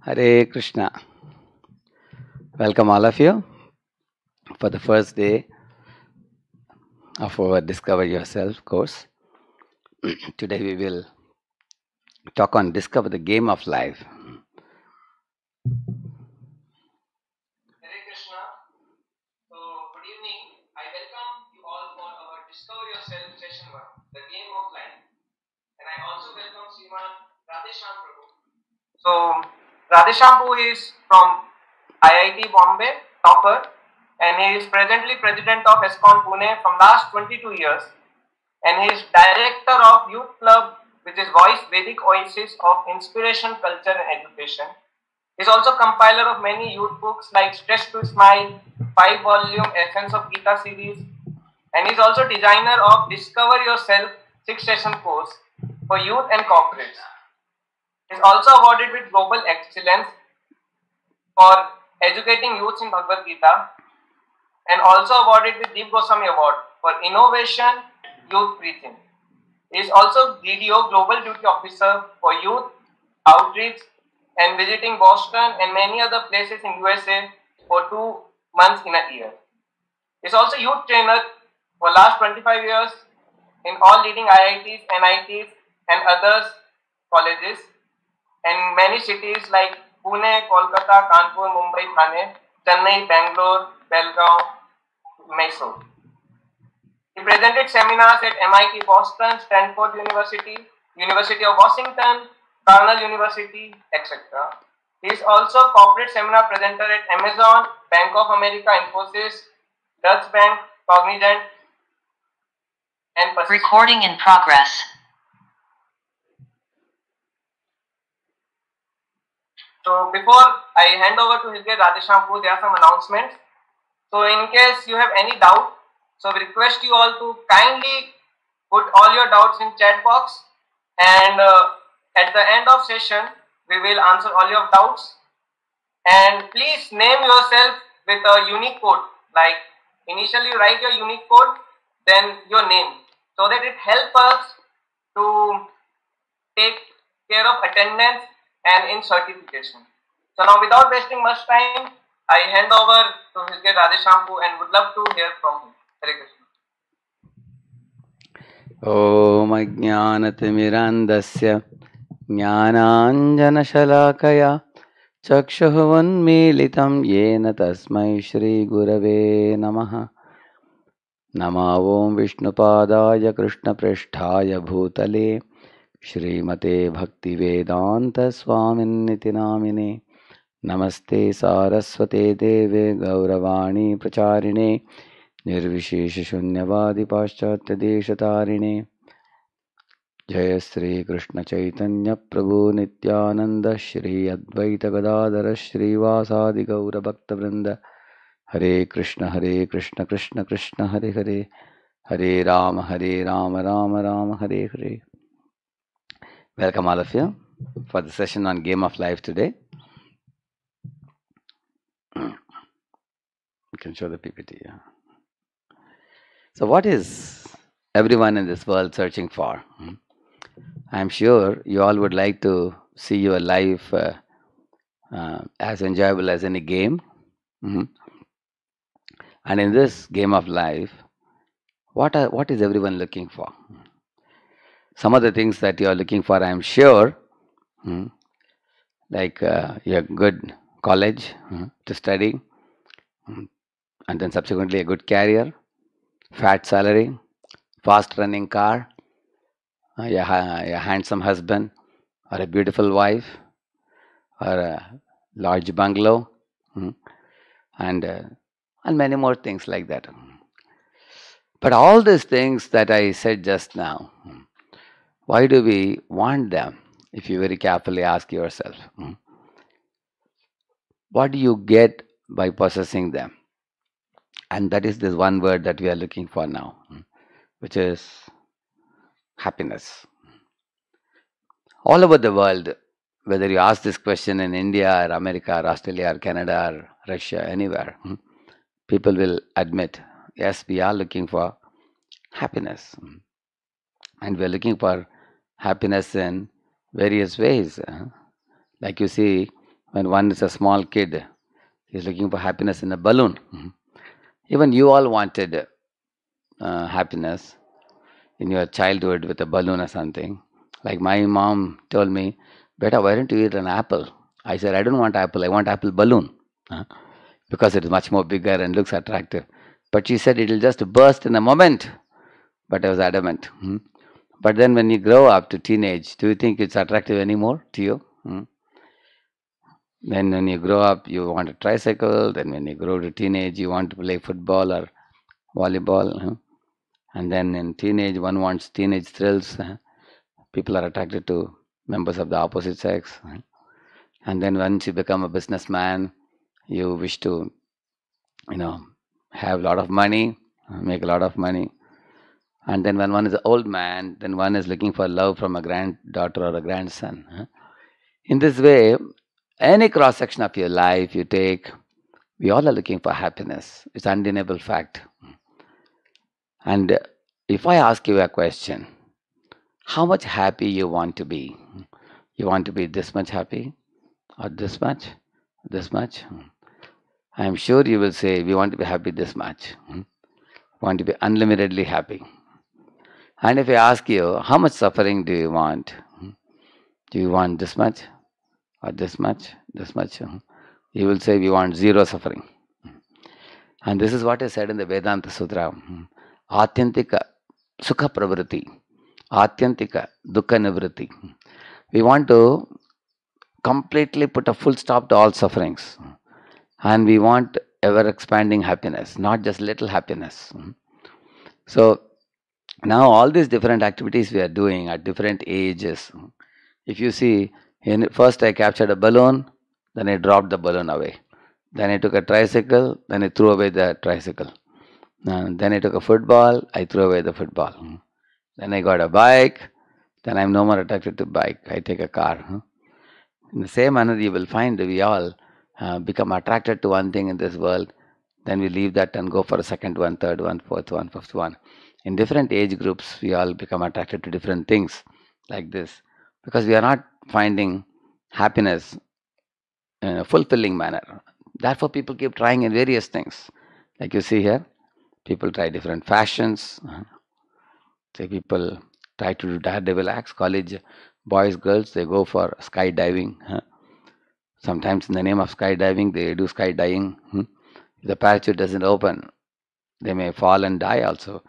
Hare Krishna. Welcome all of you for the first day of our Discover Yourself course. Today we will talk on Discover the Game of Life. Hare Krishna. So, good evening. I welcome you all for our Discover Yourself session 1, The Game of Life. And I also welcome Prabhu. So, Radheshambu is from IIT Bombay, topper, and he is presently president of ESCON Pune from last 22 years, and he is director of Youth Club, which is Voice Vedic Oasis of Inspiration, Culture and Education. He is also compiler of many youth books like Stress to Smile, five volume Essence of Gita series, and he is also designer of Discover Yourself six session course for youth and corporates is also awarded with Global Excellence for educating youths in Bhagavad Gita and also awarded with Deep Goswami Award for Innovation Youth Preaching. He is also DDO Global Duty Officer for Youth Outreach and visiting Boston and many other places in USA for two months in a year. He is also youth trainer for last 25 years in all leading IITs, NITs and others colleges and many cities like Pune, Kolkata, Kanpur, Mumbai, Thane, Chennai, Bangalore, Belgaum, Mysore. He presented seminars at MIT Boston, Stanford University, University of Washington, Cornell University, etc. He is also corporate seminar presenter at Amazon, Bank of America, Infosys, Dutch Bank, Cognizant, and Recording in progress. So before I hand over to Hilge Radheshampur, there are some announcements. So in case you have any doubt, so we request you all to kindly put all your doubts in chat box and uh, at the end of session, we will answer all your doubts. And please name yourself with a unique code. Like initially write your unique code, then your name. So that it helps us to take care of attendance and in certification. So now without wasting much time, I hand over to Mr. guest Shampu and would love to hear from him. Hare Krishna. ॐ अज्ञानतिमिरान्धस्य ज्ञानाञ्जनशलाकया चक्षुः उन्मीलितं येन तस्मै श्रीगुरवे नमः नमः ॐ विष्णुपादाय कृष्णपृष्ठाय भूतले श्रीमते भक्तिवेदान्तस्वामिन्निति नामिने नमस्ते सारस्वते देवे गौरवाणी प्रचारिणे निर्विशेषशून्यवादिपाश्चात्यदेशतारिणे जय श्री कृष्ण श्रीकृष्णचैतन्यप्रभु नित्यानन्द श्री अद्वैतगदाधर श्रीवासादिगौरभक्तवृन्द हरे कृष्ण हरे कृष्ण कृष्ण कृष्ण हरे हरे हरे राम हरे राम राम राम हरे हरे Welcome all of you for the session on Game of Life today. you can show the PPT. Yeah. So what is everyone in this world searching for? Hmm? I'm sure you all would like to see your life uh, uh, as enjoyable as any game. Mm -hmm. And in this game of life, what are, what is everyone looking for? Hmm? some of the things that you are looking for, I am sure, hmm, like uh, a good college hmm, to study, hmm, and then subsequently a good career, fat salary, fast running car, uh, a, handsome husband, or a beautiful wife, or a large bungalow, hmm, and uh, and many more things like that. But all these things that I said just now hmm, why do we want them? If you very carefully ask yourself, hmm? what do you get by possessing them? And that is this one word that we are looking for now, hmm? which is happiness. All over the world, whether you ask this question in India or America or Australia or Canada or Russia, anywhere, hmm? people will admit, yes, we are looking for happiness. Hmm. And we are looking for happiness in various ways. Eh? Like you see, when one is a small kid, he's looking for happiness in a balloon. Mm-hmm. Even you all wanted uh, happiness in your childhood with a balloon or something. Like my mom told me, Beta, why don't you eat an apple? I said, I don't want apple, I want apple balloon. Uh-huh. Because it is much more bigger and looks attractive. But she said, it'll just burst in a moment. But I was adamant. Hmm? But then when you grow up to teenage, do you think it's attractive anymore to you? Hmm? Then when you grow up, you want a tricycle. Then when you grow to teenage, you want to play football or volleyball. And then in teenage, one wants teenage thrills. People are attracted to members of the opposite sex. And then once you become a businessman, you wish to, you know, have a lot of money, make a lot of money and then when one is an old man, then one is looking for love from a granddaughter or a grandson. In this way, any cross section of your life you take, we all are looking for happiness. It's undeniable fact. And if I ask you a question, how much happy you want to be? You want to be this much happy, or this much, this much? I am sure you will say we want to be happy this much. We hmm? want to be unlimitedly happy. And if I ask you, how much suffering do you want? Hmm? Do you want this much? Or this much? This much? Hmm? You will say, we want zero suffering. Hmm? And this is what is said in the Vedanta Sutra. Atyantika Sukha Pravritti. Atyantika Dukkha Nivritti. We want to completely put a full stop to all sufferings. And we want ever expanding happiness, not just little happiness. So, now all these different activities we are doing at different ages if you see in, first i captured a balloon then i dropped the balloon away then i took a tricycle then i threw away the tricycle and then i took a football i threw away the football then i got a bike then i'm no more attracted to bike i take a car in the same manner you will find we all uh, become attracted to one thing in this world then we leave that and go for a second one third one fourth one fifth one in different age groups we all become attracted to different things like this because we are not finding happiness in a fulfilling manner therefore people keep trying in various things like you see here people try different fashions say people try to do daredevil acts college boys girls they go for skydiving sometimes in the name of skydiving they do skydiving the parachute doesn't open they may fall and die also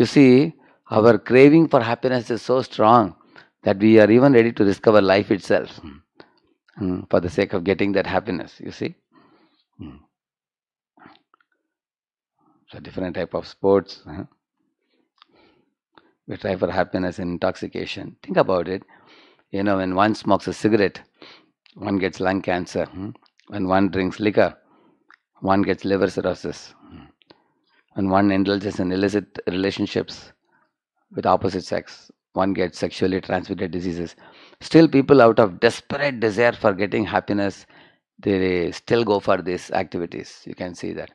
you see, our craving for happiness is so strong that we are even ready to discover life itself mm, for the sake of getting that happiness, you see. Mm. So different type of sports. Huh? We try for happiness in intoxication. Think about it. You know, when one smokes a cigarette, one gets lung cancer. Hmm? When one drinks liquor, one gets liver cirrhosis when one indulges in illicit relationships with opposite sex, one gets sexually transmitted diseases. Still, people out of desperate desire for getting happiness, they still go for these activities. You can see that.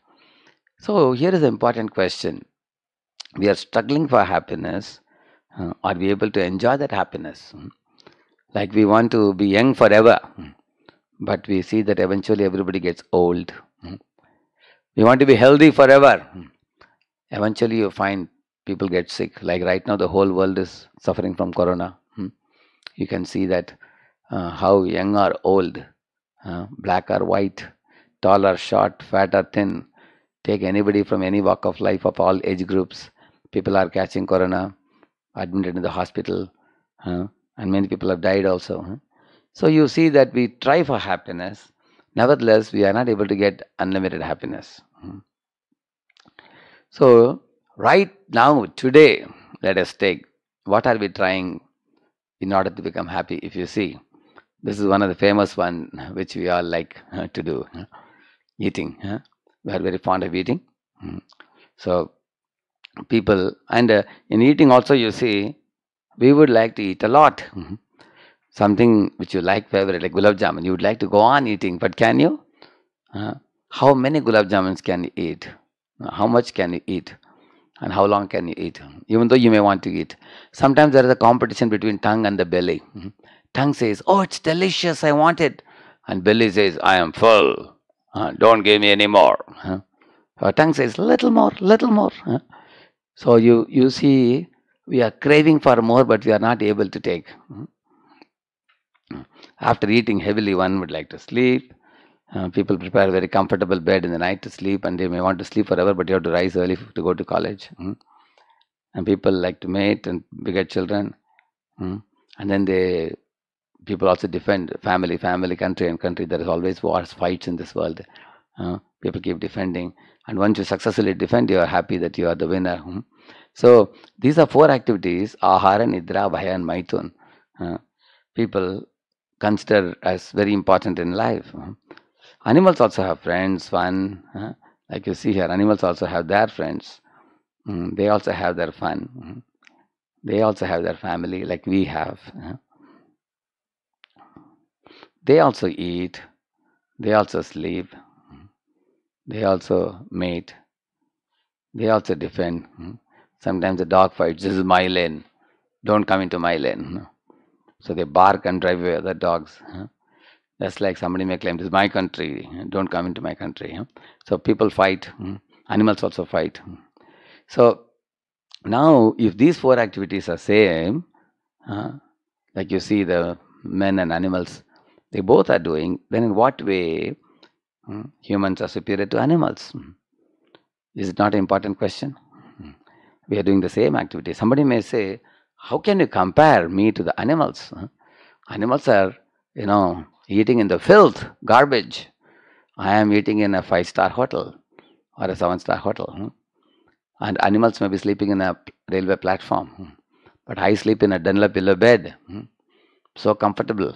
So, here is an important question we are struggling for happiness. Uh, are we able to enjoy that happiness? Like we want to be young forever, but we see that eventually everybody gets old. We want to be healthy forever, eventually you find people get sick like right now the whole world is suffering from corona hmm? you can see that uh, how young or old uh, black or white tall or short fat or thin take anybody from any walk of life of all age groups people are catching corona admitted in the hospital uh, and many people have died also huh? so you see that we try for happiness nevertheless we are not able to get unlimited happiness hmm? So, right now, today, let us take what are we trying in order to become happy. If you see, this is one of the famous one which we all like to do eating. We are very fond of eating. Hmm. So, people, and uh, in eating also, you see, we would like to eat a lot. Hmm. Something which you like, favorite, like gulab jamun, you would like to go on eating, but can you? Uh, how many gulab jamuns can you eat? How much can you eat? And how long can you eat? Even though you may want to eat. Sometimes there is a competition between tongue and the belly. Mm-hmm. Tongue says, Oh, it's delicious, I want it. And belly says, I am full. Uh, don't give me any more. Huh? Our tongue says, Little more, little more. Huh? So you, you see, we are craving for more, but we are not able to take. Mm-hmm. After eating heavily, one would like to sleep. Uh, people prepare a very comfortable bed in the night to sleep, and they may want to sleep forever, but you have to rise early to go to college. Mm. And people like to mate and beget children. Mm. And then they people also defend family, family, country, and country. There is always wars, fights in this world. Uh, people keep defending, and once you successfully defend, you are happy that you are the winner. Mm. So these are four activities: ahara, nidra, bhaya, and maithun. Uh, people consider as very important in life. Hmm? Animals also have friends, fun. Huh? Like you see here, animals also have their friends. Mm, they also have their fun. Mm. They also have their family, like we have. Huh? They also eat. They also sleep. Mm-hmm. They also mate. They also defend. Mm-hmm. Sometimes the dog fights. This is my lane. Don't come into my lane. So they bark and drive away other dogs. Huh? That's like somebody may claim, this is my country, don't come into my country. So people fight, hmm? animals also fight. Hmm? So now, if these four activities are same, uh, like you see the men and animals, they both are doing, then in what way hmm, humans are superior to animals? Is it not an important question? We are doing the same activity. Somebody may say, how can you compare me to the animals? Animals are, you know, eating in the filth, garbage. I am eating in a five star hotel or a seven star hotel. Hmm. And animals may be sleeping in a railway platform. Hmm. But I sleep in a Dunlop pillow bed. Hmm. So comfortable.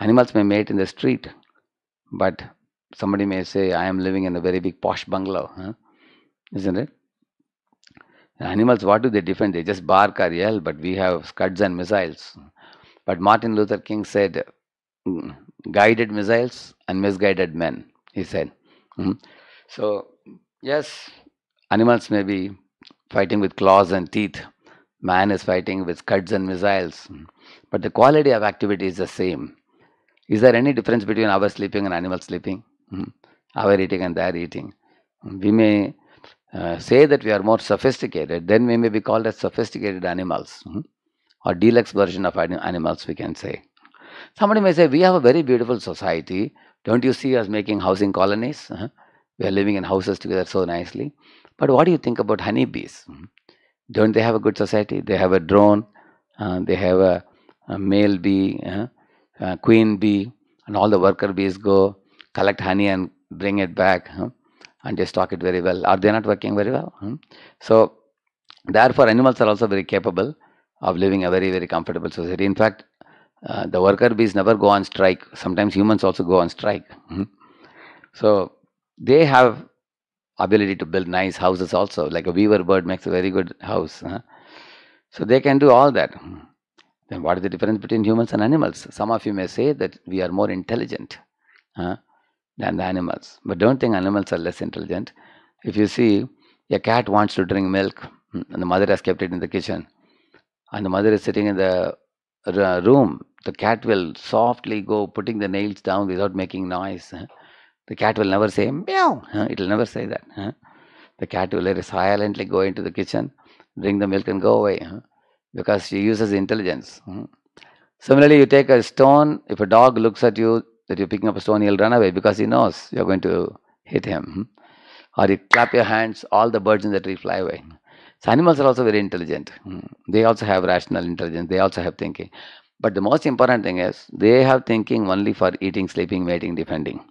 Animals may mate in the street. But somebody may say, I am living in a very big posh bungalow. Isn't it? Animals, what do they defend? They just bark or yell, but we have scuds and missiles. But Martin Luther King said, guided missiles and misguided men, he said. Mm-hmm. So, yes, animals may be fighting with claws and teeth, man is fighting with scuds and missiles, but the quality of activity is the same. Is there any difference between our sleeping and animal sleeping? Mm-hmm. Our eating and their eating? We may uh, say that we are more sophisticated, then we may be called as sophisticated animals mm-hmm. or deluxe version of animals, we can say. Somebody may say, We have a very beautiful society. Don't you see us making housing colonies? Uh-huh. We are living in houses together so nicely. But what do you think about honeybees? Hmm. Don't they have a good society? They have a drone, uh, they have a, a male bee, uh, a queen bee, and all the worker bees go collect honey and bring it back huh? and they stock it very well. Are they not working very well? Hmm? So, therefore, animals are also very capable of living a very, very comfortable society. In fact, uh, the worker bees never go on strike. Sometimes humans also go on strike. Mm-hmm. So they have ability to build nice houses also. Like a weaver bird makes a very good house. Huh? So they can do all that. Hmm. Then what is the difference between humans and animals? Some of you may say that we are more intelligent huh, than the animals. But don't think animals are less intelligent. If you see a cat wants to drink milk hmm, and the mother has kept it in the kitchen and the mother is sitting in the room, the cat will softly go putting the nails down without making noise. The cat will never say meow. It will never say that. The cat will very silently go into the kitchen, drink the milk, and go away because she uses intelligence. Hmm? Similarly, you take a stone. If a dog looks at you that you're picking up a stone, he'll run away because he knows you're going to hit him. Hmm? Or you clap your hands, all the birds in the tree fly away. Hmm? So animals are also very intelligent. Hmm. They also have rational intelligence. They also have thinking. But the most important thing is they have thinking only for eating, sleeping, mating, defending.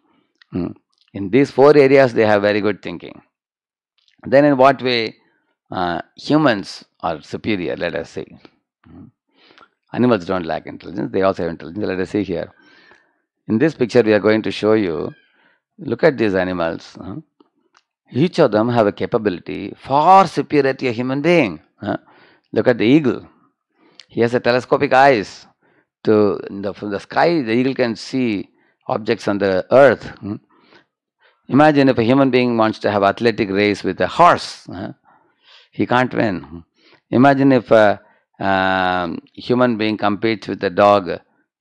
Hmm. In these four areas, they have very good thinking. Then, in what way uh, humans are superior? Let us say hmm. animals don't lack intelligence; they also have intelligence. Let us see here. In this picture, we are going to show you. Look at these animals. Huh? Each of them have a capability far superior to a human being. Huh? Look at the eagle. He has a telescopic eyes. To, the, from the sky, the eagle can see objects on the earth. Hmm? Imagine if a human being wants to have athletic race with a horse. Huh? He can't win. Imagine if a, uh, a um, human being competes with a dog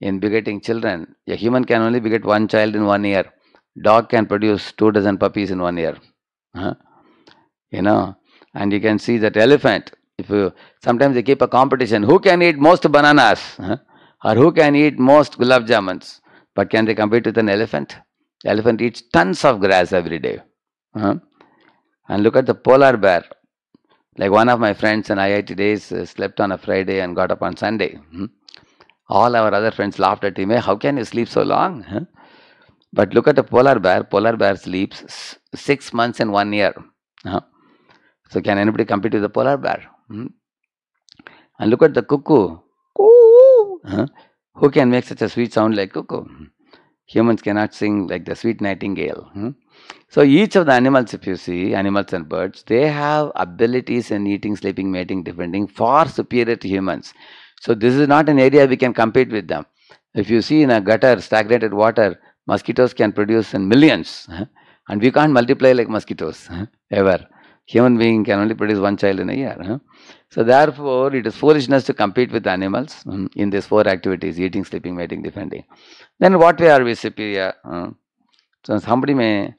in begetting children. A human can only beget one child in one year. Dog can produce two dozen puppies in one year. Huh? You know, and you can see that elephant. If you, sometimes they keep a competition, who can eat most bananas, huh? or who can eat most gulab jamuns? But can they compete with an elephant? The elephant eats tons of grass every day. Huh? And look at the polar bear. Like one of my friends in IIT days uh, slept on a Friday and got up on Sunday. Hmm? All our other friends laughed at him. Hey, how can you sleep so long? Huh? But look at the polar bear. Polar bear sleeps six months in one year. Uh-huh. So can anybody compete with the polar bear? Hmm? And look at the cuckoo. Uh-huh. Who can make such a sweet sound like cuckoo? Hmm. Humans cannot sing like the sweet nightingale. Hmm? So each of the animals, if you see, animals and birds, they have abilities in eating, sleeping, mating, defending far superior to humans. So this is not an area we can compete with them. If you see in a gutter, stagnated water, Mosquitoes can produce in millions, and we can't multiply like mosquitoes ever. Human being can only produce one child in a year. So therefore, it is foolishness to compete with animals hmm, in these four activities: eating, sleeping, mating, defending. Then what way are we superior? So somebody may.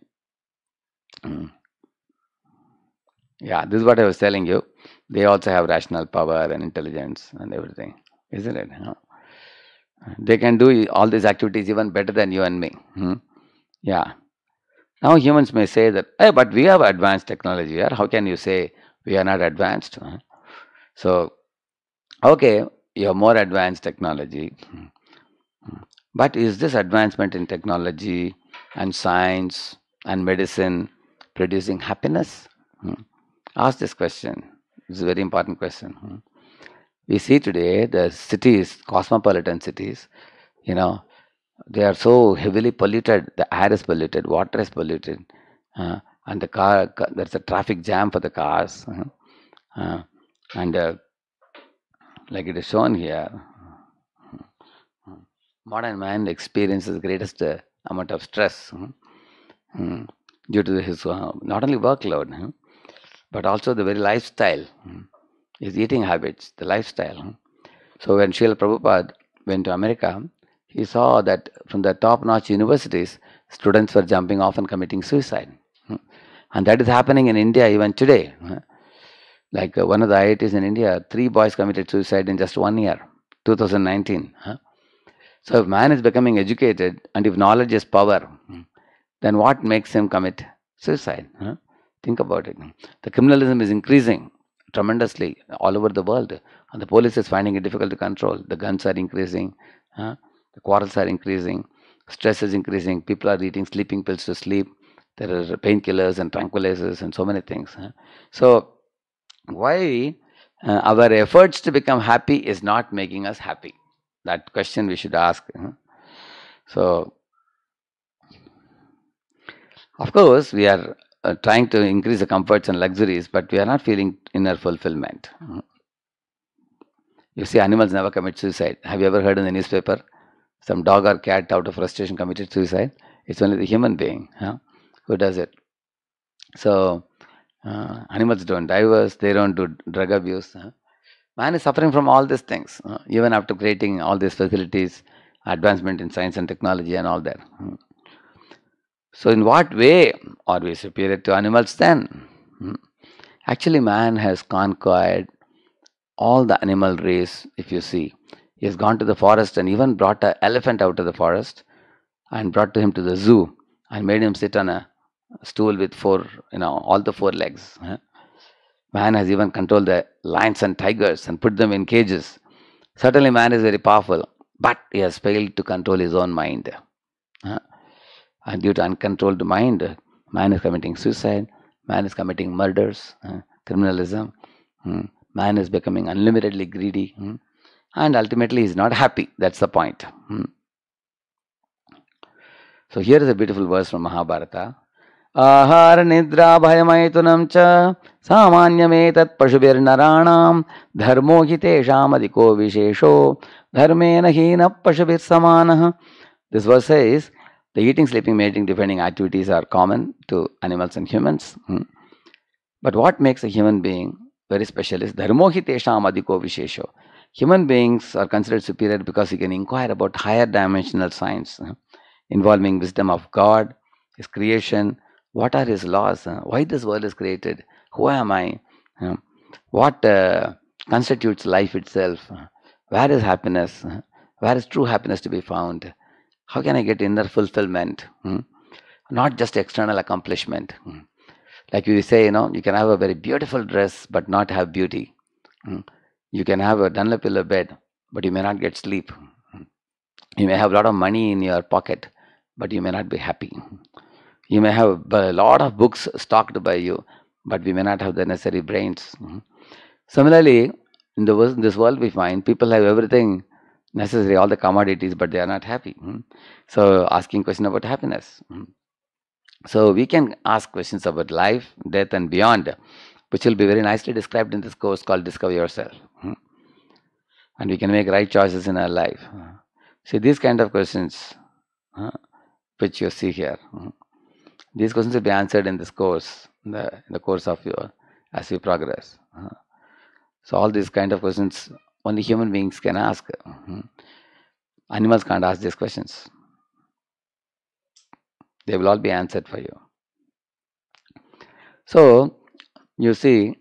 Hmm? Yeah, this is what I was telling you. They also have rational power and intelligence and everything, isn't it? Huh? They can do all these activities even better than you and me. Hmm? Yeah. Now humans may say that, hey, but we have advanced technology here. How can you say we are not advanced? Huh? Hmm? So, okay, you have more advanced technology. Hmm. Hmm. But is this advancement in technology and science and medicine producing happiness? Hmm? Ask this question. It's a very important question. Hmm? we see today the cities, cosmopolitan cities, you know, they are so heavily polluted. The air is polluted, water is polluted, uh, and the car, there's a traffic jam for the cars. Uh, uh, and uh, like it is shown here, modern man experiences greatest uh, amount of stress uh, due to his not only workload but also the very lifestyle his eating habits, the lifestyle. So when Srila Prabhupada went to America, he saw that from the top-notch universities, students were jumping off and committing suicide. And that is happening in India even today. Like uh, one of the IITs in India, three boys committed suicide in just one year, 2019. So if man is becoming educated and if knowledge is power, then what makes him commit suicide? Think about it. The criminalism is increasing tremendously all over the world. And the police is finding it difficult to control. The guns are increasing, the quarrels are increasing, stress is increasing, people are eating sleeping pills to sleep. There are painkillers and tranquilizers and so many things. So, why uh, our efforts to become happy is not making us happy? That question we should ask. So, of course, we are uh, trying to increase the comforts and luxuries, but we are not feeling inner fulfillment. Hmm. You see, animals never commit suicide. Have you ever heard in the newspaper? Some dog or cat out of frustration committed suicide. It's only the human being huh, who does it. So, uh, animals don't diverse, they don't do drug abuse. Huh? Man is suffering from all these things, even after creating all these facilities, advancement in science and technology, and all that. Hmm. So, in what way are we superior to animals then? Hmm. Actually, man has conquered all the animal race, if you see. He has gone to the forest and even brought an elephant out of the forest and brought to him to the zoo and made him sit on a stool with four, you know, all the four legs. Man has even controlled the lions and tigers and put them in cages. Certainly, man is very powerful, but he has failed to control his own mind. And uh, due to uncontrolled mind, man is committing suicide, man is committing murders, uh, criminalism, hmm, man is becoming unlimitedly greedy, hmm, and ultimately is not happy. That's the point. Hmm. So here is a beautiful verse from Mahabharata. आहार निद्रा भयमैथुनं च सामान्यमेतत् पशुभिर्नराणां धर्मो हि तेषामधिको विशेषो धर्मेण हीनः पशुभिः समानः This verse says. The eating, sleeping, mating, defending activities are common to animals and humans. Hmm. But what makes a human being very special is dharmohi adhiko Human beings are considered superior because he can inquire about higher dimensional science involving wisdom of God, His creation, what are His laws, why this world is created, who am I, what uh, constitutes life itself, where is happiness, where is true happiness to be found how can I get inner fulfillment? Hmm? Not just external accomplishment. Hmm. Like you say, you know, you can have a very beautiful dress but not have beauty. Hmm. You can have a Dunlopillo bed but you may not get sleep. Hmm? You may have a lot of money in your pocket but you may not be happy. You may have a lot of books stocked by you but we may not have the necessary brains. Hmm? Similarly, in the in this world we find people have everything necessarily all the commodities, but they are not happy. Hmm? So asking question about happiness. Hmm? So we can ask questions about life, death, and beyond, which will be very nicely described in this course called Discover Yourself. Hmm? And we can make right choices in our life. See these kind of questions, huh, which you see here. Hmm? These questions will be answered in this course, in the, in the course of your as we progress. So all these kind of questions only human beings can ask. Hmm, animals can't ask these questions. They will all be answered for you. So, you see,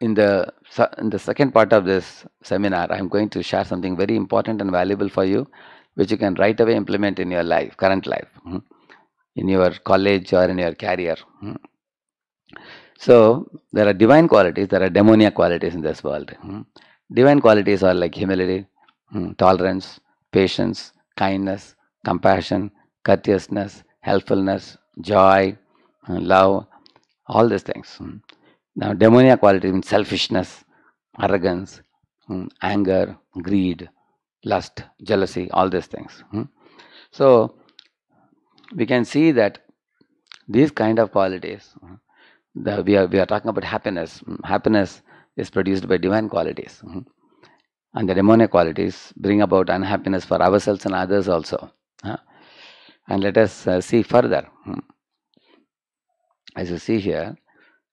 in the, in the second part of this seminar, I am going to share something very important and valuable for you, which you can right away implement in your life, current life, hmm, in your college or in your career. Hmm. So, there are divine qualities, there are demoniac qualities in this world. Divine qualities are like humility, hmm, tolerance, patience, kindness, compassion, courteousness, helpfulness, joy, hmm, love, all these things. Hmm. Now, demoniac qualities mean selfishness, arrogance, anger, greed, lust, jealousy, all these things. So, we can see that these kind of qualities, the, we, are, we are talking about happiness. Happiness is produced by divine qualities. Hmm? And the demonic qualities bring about unhappiness for ourselves and others also. And let us uh, see further. Hmm? As you see here,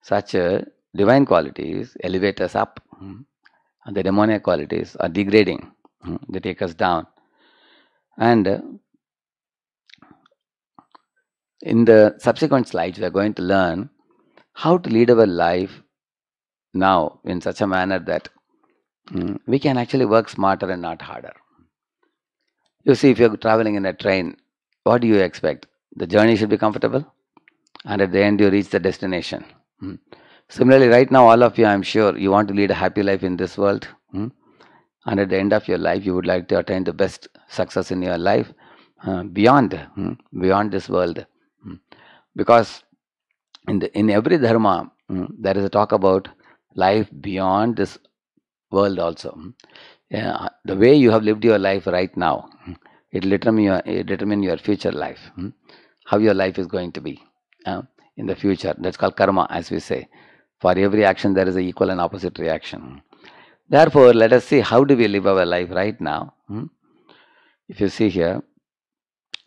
such uh, divine qualities elevate us up, hmm? and the demonic qualities are degrading, they take us down. And uh, in the subsequent slides, we are going to learn how to lead our life now in such a manner that mm, we can actually work smarter and not harder. You see, if you're traveling in a train, what do you expect? The journey should be comfortable, and at the end, you reach the destination. Mm. Similarly, right now, all of you, I'm sure, you want to lead a happy life in this world. Mm. And at the end of your life, you would like to attain the best success in your life uh, beyond, mm, beyond this world. Mm. Because in, the, in every dharma, mm, there is a talk about life beyond this world also. Yeah, the way you have lived your life right now, it determine your it determine your future life. Hmm? How your life is going to be uh, in the future. That's called karma, as we say. For every action, there is an equal and opposite reaction. Therefore, let us see how do we live our life right now. Hmm? If you see here,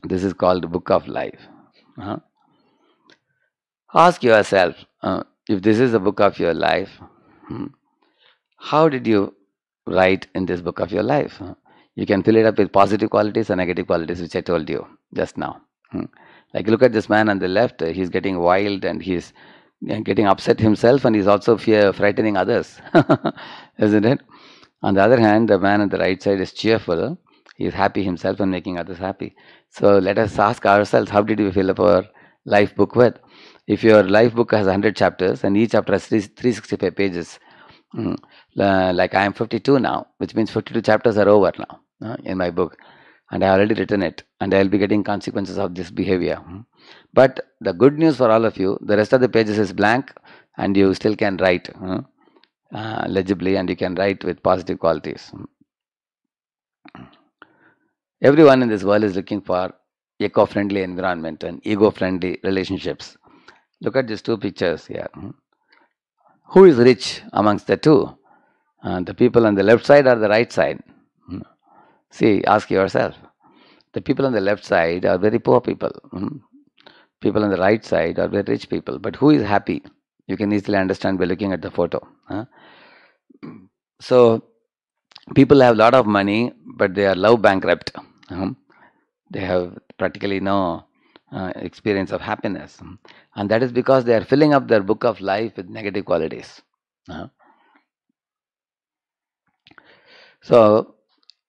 this is called book of life. huh Ask yourself uh, if this is the book of your life Hmm. How did you write in this book of your life? You can fill it up with positive qualities and negative qualities, which I told you just now. Hmm. Like, look at this man on the left, he's getting wild and he's getting upset himself and he's also fear frightening others, isn't it? On the other hand, the man on the right side is cheerful, he is happy himself and making others happy. So, let us ask ourselves how did we fill up our life book with? if your life book has 100 chapters and each chapter has 365 pages mm, like i am 52 now which means 52 chapters are over now in my book and i already written it and i'll be getting consequences of this behavior hmm. but the good news for all of you the rest of the pages is blank and you still can write hmm, uh, legibly and you can write with positive qualities hmm. everyone in this world is looking for eco-friendly environment and ego-friendly relationships Look at these two pictures here. Hmm. Who is rich amongst the two? Uh, the people on the left side or the right side? Hmm. See, ask yourself. The people on the left side are very poor people. Hmm. People on the right side are very rich people. But who is happy? You can easily understand by looking at the photo. Huh? So, people have a lot of money, but they are love bankrupt. Uh -huh. They have practically no uh, experience of happiness. And that is because they are filling up their book of life with negative qualities. Uh-huh. So,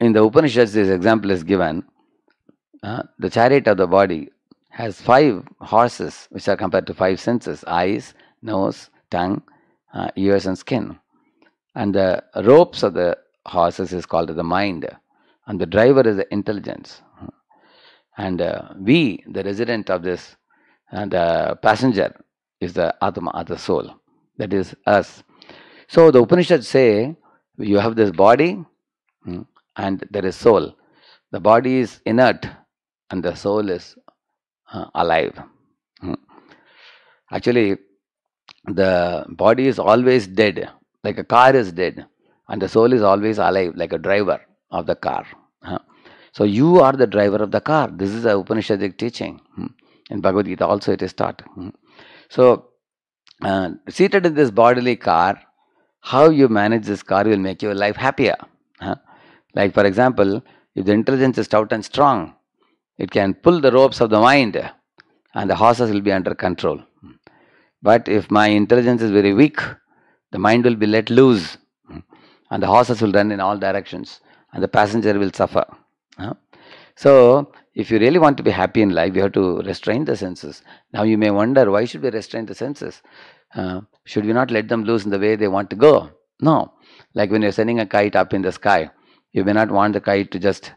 in the Upanishads, this example is given. Uh, the chariot of the body has five horses, which are compared to five senses eyes, nose, tongue, uh, ears, and skin. And the ropes of the horses is called the mind, and the driver is the intelligence. And uh, we, the resident of this, and uh, passenger is the Atma, the soul. That is us. So the Upanishads say you have this body hmm, and there is soul. The body is inert and the soul is uh, alive. Hmm. Actually, the body is always dead, like a car is dead, and the soul is always alive, like a driver of the car. So you are the driver of the car. This is a Upanishadic teaching. Hmm. In Bhagavad Gita also it is taught. Hmm. So uh, seated in this bodily car, how you manage this car will make your life happier. Huh? Like for example, if the intelligence is stout and strong, it can pull the ropes of the mind and the horses will be under control. Hmm. But if my intelligence is very weak, the mind will be let loose and the horses will run in all directions and the passenger will suffer. So, if you really want to be happy in life, you have to restrain the senses. Now, you may wonder why should we restrain the senses? Uh, should we not let them loose in the way they want to go? No. Like when you're sending a kite up in the sky, you may not want the kite to just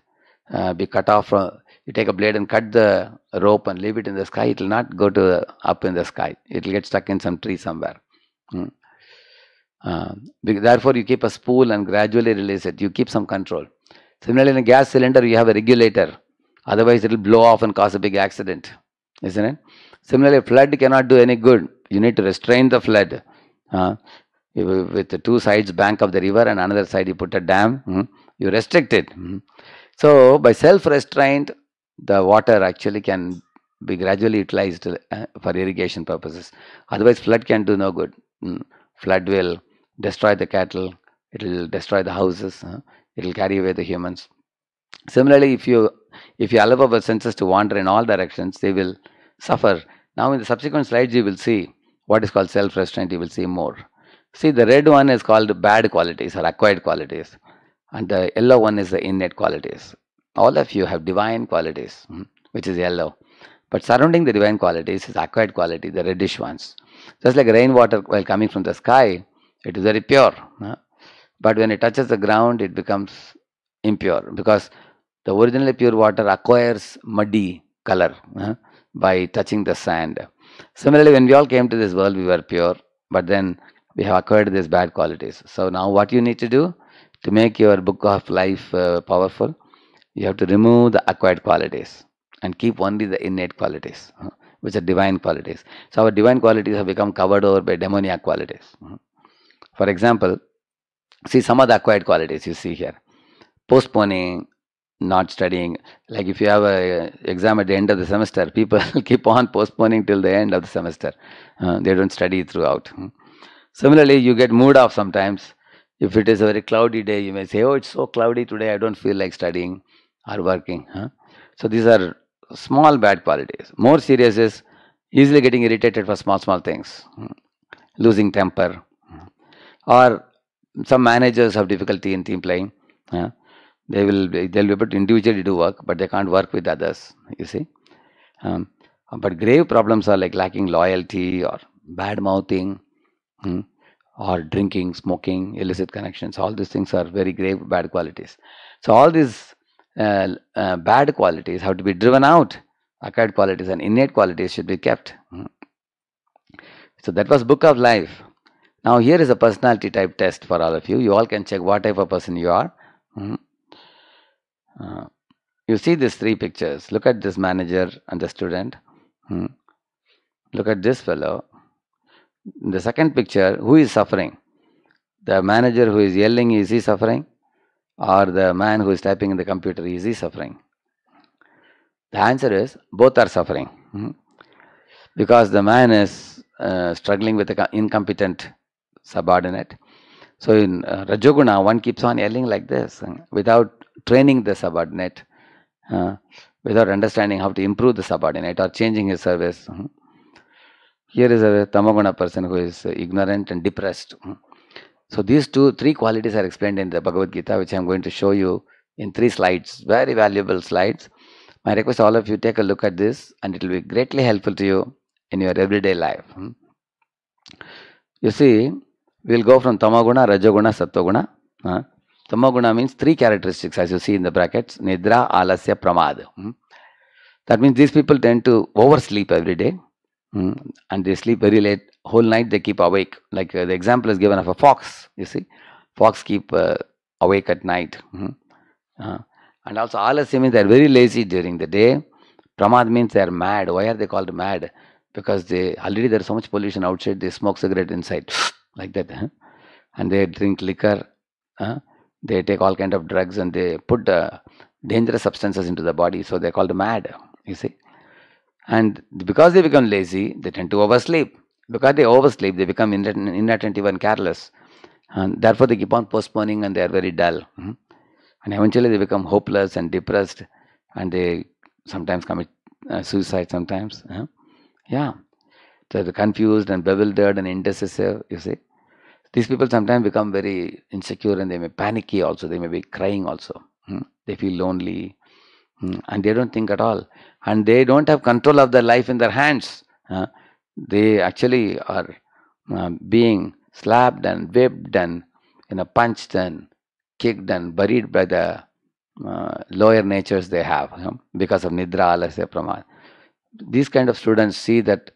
uh, be cut off. From, you take a blade and cut the rope and leave it in the sky. It will not go to up in the sky. It will get stuck in some tree somewhere. Hmm. Uh, therefore, you keep a spool and gradually release it. You keep some control. Similarly, in a gas cylinder, you have a regulator. Otherwise, it will blow off and cause a big accident. Isn't it? Similarly, flood cannot do any good. You need to restrain the flood. Uh, with the two sides bank of the river and another side you put a dam, mm you restrict it. mm So, by self-restraint, the water actually can be gradually utilized uh, for irrigation purposes. Otherwise, flood can do no good. Mm. Flood will destroy the cattle, it will destroy the houses it will carry away the humans similarly if you if you allow our senses to wander in all directions they will suffer now in the subsequent slides you will see what is called self restraint you will see more see the red one is called bad qualities or acquired qualities and the yellow one is the innate qualities all of you have divine qualities hmm, which is yellow but surrounding the divine qualities is acquired quality the reddish ones just like rainwater while coming from the sky it is very pure but when it touches the ground, it becomes impure because the originally pure water acquires muddy color uh, by touching the sand. Similarly, when we all came to this world, we were pure, but then we have acquired these bad qualities. So now, what you need to do to make your book of life uh, powerful, you have to remove the acquired qualities and keep only the innate qualities, uh, which are divine qualities. So our divine qualities have become covered over by demoniac qualities. For example, See, some of the acquired qualities you see here postponing, not studying. Like if you have a exam at the end of the semester, people keep on postponing till the end of the semester. Uh, they don't study throughout. Hmm. Similarly, you get mood off sometimes. If it is a very cloudy day, you may say, Oh, it's so cloudy today, I don't feel like studying or working. Huh? So these are small bad qualities. More serious is easily getting irritated for small, small things, hmm. losing temper, hmm. or some managers have difficulty in team playing. Yeah. They will they'll be able to individually do work, but they can't work with others. You see, um, but grave problems are like lacking loyalty or bad mouthing, hmm, or drinking, smoking, illicit connections. All these things are very grave bad qualities. So all these uh, uh, bad qualities have to be driven out. Acquired qualities and innate qualities should be kept. Hmm. So that was Book of Life. Now here is a personality type test for all of you. You all can check what type of person you are. Mm -hmm. uh, you see these three pictures. Look at this manager and the student. Mm -hmm. Look at this fellow. In the second picture, who is suffering? The manager who is yelling, is he suffering? Or the man who is typing in the computer, is he suffering? The answer is both are suffering. Mm -hmm. Because the man is uh, struggling with an incompetent subordinate. So in uh, Rajoguna, one keeps on yelling like this uh, without training the subordinate, uh, without understanding how to improve the subordinate or changing his service. Uh, here is a Tamaguna person who is ignorant and depressed. Uh. So these two, three qualities are explained in the Bhagavad Gita, which I am going to show you in three slides, very valuable slides. My request all of you take a look at this and it will be greatly helpful to you in your everyday life. You see, we'll go from tamoguna, rajoguna, satoguna. Huh? Tamoguna means three characteristics as you see in the brackets, nidra, alasya, pramad. Hmm? That means these people tend to oversleep every day hmm? and they sleep very late. Whole night they keep awake. Like uh, the example is given of a fox, you see. Fox keep uh, awake at night. Hmm? Uh, and also alasya means they are very lazy during the day. Pramad means they are mad. Why are they called mad? Because they already there is so much pollution outside, they smoke cigarette inside like that huh? and they drink liquor huh? they take all kind of drugs and they put uh, dangerous substances into the body so they're called mad you see and because they become lazy they tend to oversleep because they oversleep they become inattentive and careless and therefore they keep on postponing and they are very dull hmm? and eventually they become hopeless and depressed and they sometimes commit uh, suicide sometimes huh? yeah so they are confused and bewildered and indecisive, you see, these people sometimes become very insecure and they may panicky also. They may be crying also. Hmm? They feel lonely hmm? and they don't think at all. And they don't have control of their life in their hands. Huh? They actually are uh, being slapped and whipped and you know, punched and kicked and buried by the uh, lower natures they have you know, because of nidra alasya pramad. These kind of students see that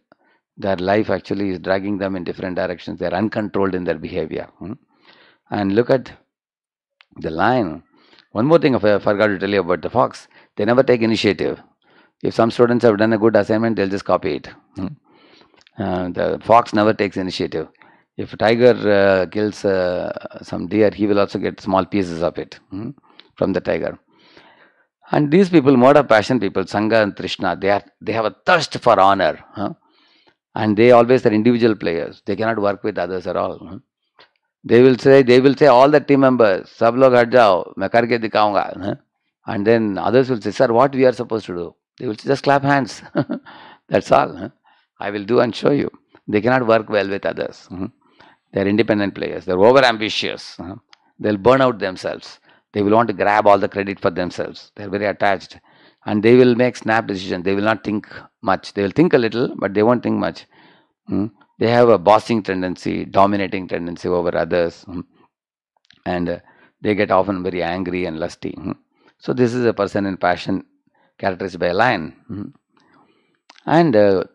their life actually is dragging them in different directions. They're uncontrolled in their behavior. Hmm? And look at the lion. One more thing I forgot to tell you about the fox. They never take initiative. If some students have done a good assignment, they'll just copy it. Hmm? Uh, the fox never takes initiative. If a tiger uh, kills uh, some deer, he will also get small pieces of it hmm? from the tiger. And these people, murder passion people, Sangha and Trishna, they, are, they have a thirst for honor. Huh? and they always are individual players. They cannot work with others at all. Hmm. They will say, they will say all the team members, sab log hat jao, karke dikhaunga. Hmm. And then others will say, sir, what we are supposed to do? They will say, just clap hands. That's all. Hmm. I will do and show you. They cannot work well with others. They are independent players. They are over ambitious. They'll burn out themselves. They will want to grab all the credit for themselves. They are very attached and they will make snap decision. They will not think much. They will think a little, but they won't think much. Mm. They have a bossing tendency, dominating tendency over others, mm. and uh, they get often very angry and lusty. Mm. So this is a person in passion characterized by a lion. Hmm? And uh,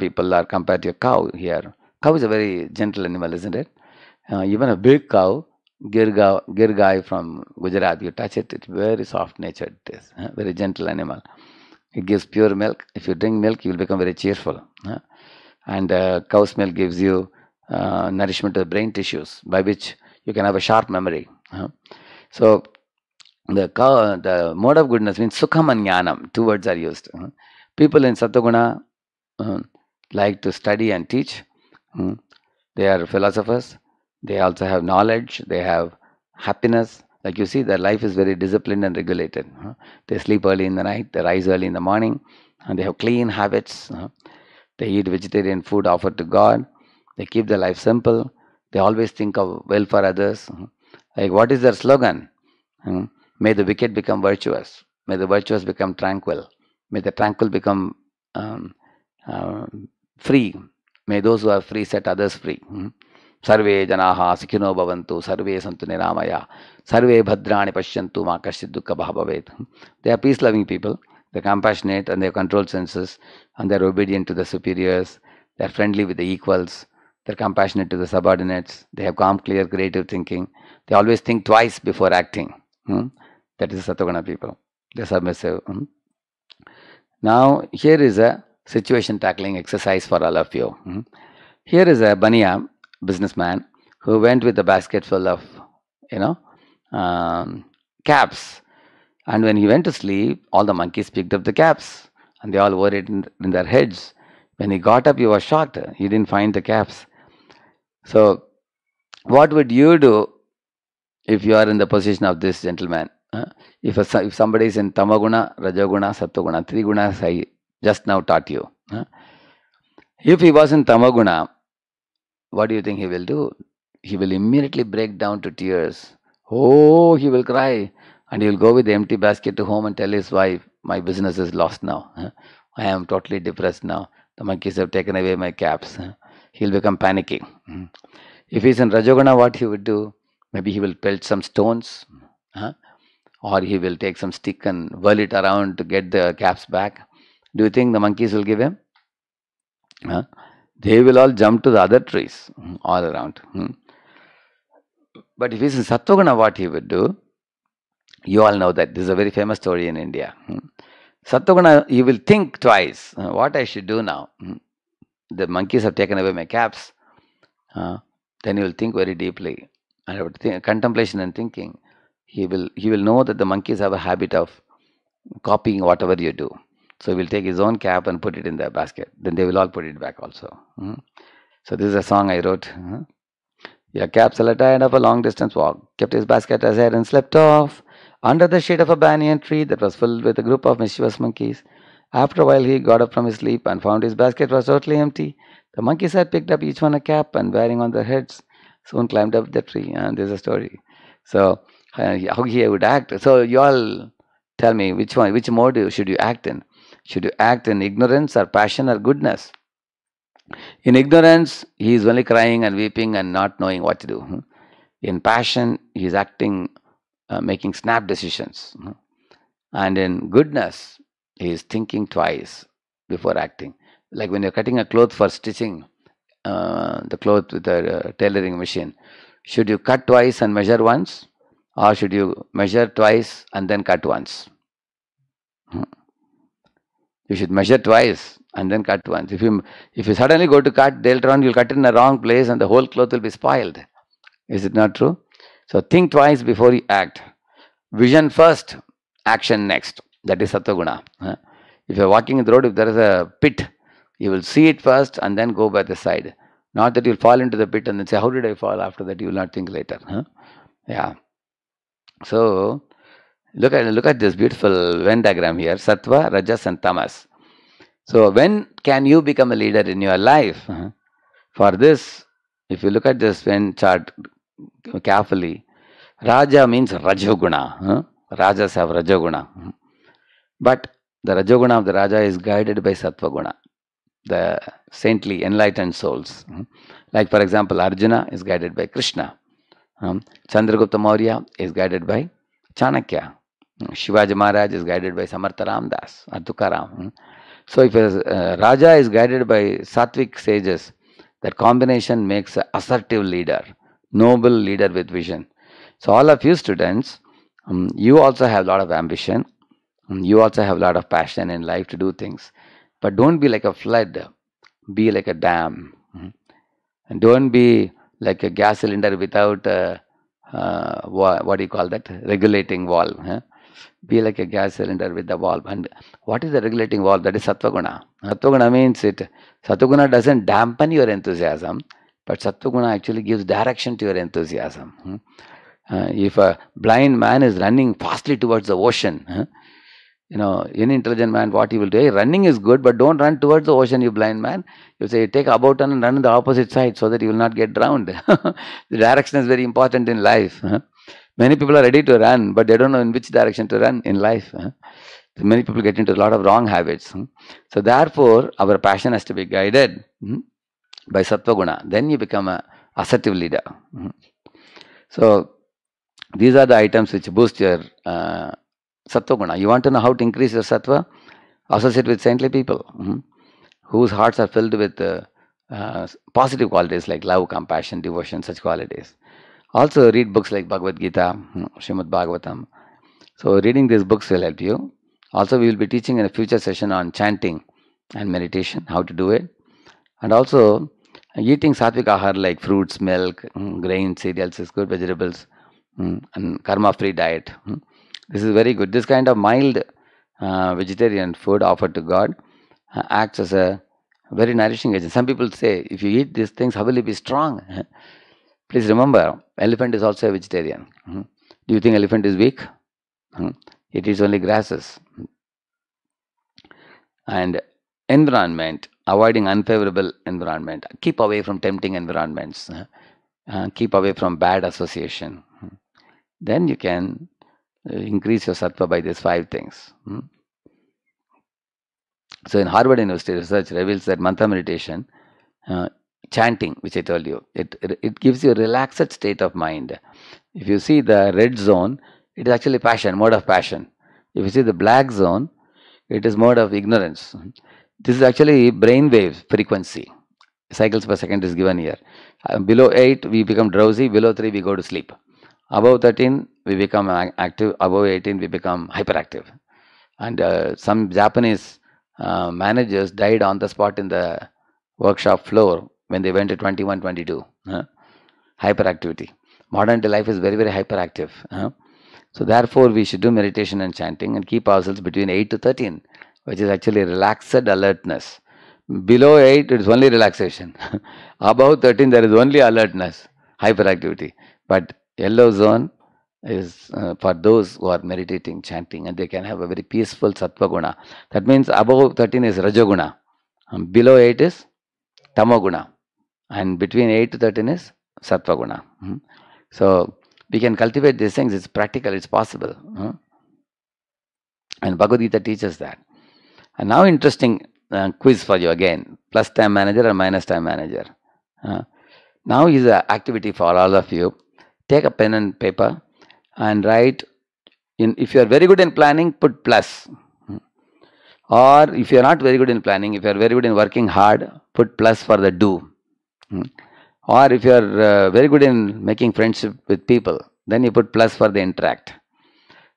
people are compared to a cow here. Cow is a very gentle animal, isn't it? Uh, even a big cow Gir guy from Gujarat, you touch it, it's very soft natured, it is, very gentle animal. It gives pure milk. If you drink milk, you will become very cheerful. And uh, cow's milk gives you uh, nourishment to the brain tissues by which you can have a sharp memory. So, the cow, the mode of goodness means sukham and jnanam. Two words are used. People in Satoguna uh, um, like to study and teach. Hmm? They are philosophers they also have knowledge they have happiness like you see their life is very disciplined and regulated huh? they sleep early in the night they rise early in the morning and they have clean habits huh? they eat vegetarian food offered to god they keep their life simple they always think of well for others huh? like what is their slogan hmm? may the wicked become virtuous may the virtuous become tranquil may the tranquil become um, uh, free may those who are free set others free hmm? ಸರ್ವೇ ಜನಾ ಸುಖಿನೋ ಭವಂತು ಸರ್ವೇ ಸಂತು ನಿರಾಮಯ ಸರ್ವೇ ಭದ್ರಾಣಿ ಪಶ್ಯಂತು ಮಾ ಕಶ್ಚಿತ್ ದುಃಖ ಭಾ ಭವೇತ್ they are peace loving people they compassionate and they control senses and they are obedient to the superiors they are friendly with the equals they are compassionate to the subordinates they have calm clear creative thinking they always think twice before acting that is ಸತ್ವಗುಣ people they submissive ನಾವು here is a situation tackling exercise for all of you. Hmm? Here is a Baniyam businessman who went with a basket full of, you know, um, caps. And when he went to sleep, all the monkeys picked up the caps and they all wore it in, in their heads. When he got up, he was shocked. He didn't find the caps. So, what would you do if you are in the position of this gentleman? Uh, if, a, if somebody is in tamaguna, rajaguna, sattoguna, three gunas I just now taught you. Uh, if he was in tamaguna, what do you think he will do? He will immediately break down to tears. Oh, he will cry. And he will go with the empty basket to home and tell his wife, My business is lost now. I am totally depressed now. The monkeys have taken away my caps. He'll become panicky. Hmm. If he's in Rajagana, what he would do? Maybe he will pelt some stones, or he will take some stick and whirl it around to get the caps back. Do you think the monkeys will give him? they will all jump to the other trees hmm, all around. Hmm. But if he's in Satvaguna, what he would do, you all know that. This is a very famous story in India. Hmm. Sattvaguna, you he will think twice uh, what I should do now. The monkeys have taken away my caps. Uh, then he will think very deeply. And contemplation and thinking, he will, he will know that the monkeys have a habit of copying whatever you do. So he will take his own cap and put it in the basket. Then they will all put it back also. Mm-hmm. So this is a song I wrote. Mm-hmm. Your caps are tired of a long distance walk. Kept his basket as head and slept off under the shade of a banyan tree that was filled with a group of mischievous monkeys. After a while, he got up from his sleep and found his basket was totally empty. The monkeys had picked up each one a cap and wearing on their heads, soon climbed up the tree. And there's a story. So uh, how he would act. So you all tell me which one, which mode should you act in? Should you act in ignorance or passion or goodness? In ignorance, he is only crying and weeping and not knowing what to do. Hmm. In passion, he is acting, uh, making snap decisions. Hmm. And in goodness, he is thinking twice before acting. Like when you're cutting a cloth for stitching uh, the cloth with a uh, tailoring machine, should you cut twice and measure once? Or should you measure twice and then cut once? Hmm. You should measure twice and then cut once. If you, if you suddenly go to cut, later on you'll cut it in the wrong place and the whole cloth will be spoiled. Is it not true? So think twice before you act. Vision first, action next. That is satoguna. If you're walking in the road, if there is a pit, you will see it first and then go by the side. Not that you'll fall into the pit and then say, How did I fall? After that, you will not think later. Huh? Yeah. So, Look at, look at this beautiful Venn diagram here, Sattva, Rajas and Tamas. So when can you become a leader in your life? Uh-huh. For this, if you look at this Venn chart carefully, Raja means Rajoguna. Huh? Rajas have Rajoguna. But the Rajoguna of the Raja is guided by guna the saintly, enlightened souls. Uh-huh. Like, for example, Arjuna is guided by Krishna. Um, Chandragupta Maurya is guided by Chanakya. Shivaji Maharaj is guided by Samartha Ramdas or Tukaram. Hmm? So if a uh, Raja is guided by Sattvic sages, that combination makes an assertive leader, noble leader with vision. So all of you students, um, you also have a lot of ambition. Um, you also have a lot of passion in life to do things. But don't be like a flood. Be like a dam. Hmm? And don't be like a gas cylinder without, uh, uh what do you call that? Regulating valve. Huh? be like a gas cylinder with the valve. And what is the regulating valve? That is Sattvaguna. Sattvaguna means it. Sattvaguna doesn't dampen your enthusiasm, but Sattvaguna actually gives direction to your enthusiasm. Hmm? Uh, if a blind man is running fastly towards the ocean, huh? you know, any intelligent man, what he will do? Hey, running is good, but don't run towards the ocean, you blind man. You say, take about and run on the opposite side so that you will not get drowned. the direction is very important in life. Huh? Many people are ready to run, but they don't know in which direction to run in life. Huh? So many people get into a lot of wrong habits. Huh? So therefore, our passion has to be guided hmm, by sattva guna. Then you become a assertive leader. Hmm. So these are the items which boost your uh, sattva guna. You want to know how to increase your sattva? Associate with saintly people hmm, whose hearts are filled with uh, uh, positive qualities like love, compassion, devotion, such qualities. Also, read books like Bhagavad Gita, hmm, Srimad Bhagavatam. So, reading these books will help you. Also, we will be teaching in a future session on chanting and meditation, how to do it. And also, eating sattvic ahar like fruits, milk, hmm, grains, cereals is good, vegetables, hmm, and karma free diet. This is very good. This kind of mild uh, vegetarian food offered to God uh, acts as a very nourishing agent. Some people say, if you eat these things, how will you be strong? Please remember, elephant is also a vegetarian. Hmm? Do you think elephant is weak? Hmm? It eats only grasses. Hmm. And environment, avoiding unfavorable environment. Keep away from tempting environments. Uh, uh keep away from bad association. Hmm. Then you can uh, increase your sattva by these five things. Hmm? So, in Harvard University, research reveals that mantra meditation uh, chanting, which I told you. It, it, it gives you a relaxed state of mind. If you see the red zone, it is actually passion, mode of passion. If you see the black zone, it is mode of ignorance. This is actually brain waves frequency. Cycles per second is given here. Uh, below 8, we become drowsy. Below 3, we go to sleep. Above 13, we become active. Above 18, we become hyperactive. And uh, some Japanese uh, managers died on the spot in the workshop floor when they went to 21, 22. Huh? Hyperactivity. Modern day life is very, very hyperactive. Huh? So therefore, we should do meditation and chanting and keep ourselves between 8 to 13, which is actually relaxed alertness. Below 8, it is only relaxation. Above 13, there is only alertness, hyperactivity. But yellow zone is uh, for those who are meditating, chanting, and they can have a very peaceful sattva guna. That means above 13 is rajaguna, um, below 8 is tamaguna and between 8 to 13 is sattva guna hmm. so we can cultivate these things it's practical it's possible hmm. and bhagavad gita teaches that and now interesting uh, quiz for you again plus time manager or minus time manager uh, now is an activity for all of you take a pen and paper and write in if you are very good in planning put plus hmm. or if you are not very good in planning if you are very good in working hard put plus for the do Hmm. Or if you are uh, very good in making friendship with people, then you put plus for the interact.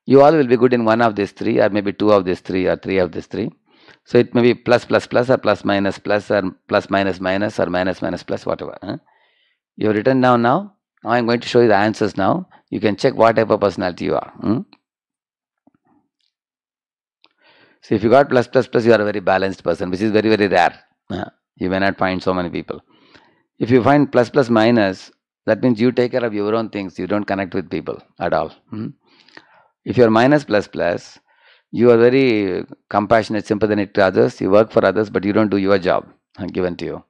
You all will be good in one of these three, or maybe two of these three, or three of these three. So it may be plus plus plus, or plus minus plus, or plus minus minus, or minus minus plus, whatever. Huh? You have written down now. Now I am going to show you the answers now. You can check what type of personality you are. Hmm? So if you got plus plus plus, you are a very balanced person, which is very very rare. Huh? You may not find so many people. If you find plus plus minus, that means you take care of your own things. You don't connect with people at all. Hmm? If you're minus plus plus, you are very compassionate, sympathetic to others. You work for others, but you don't do your job given to you.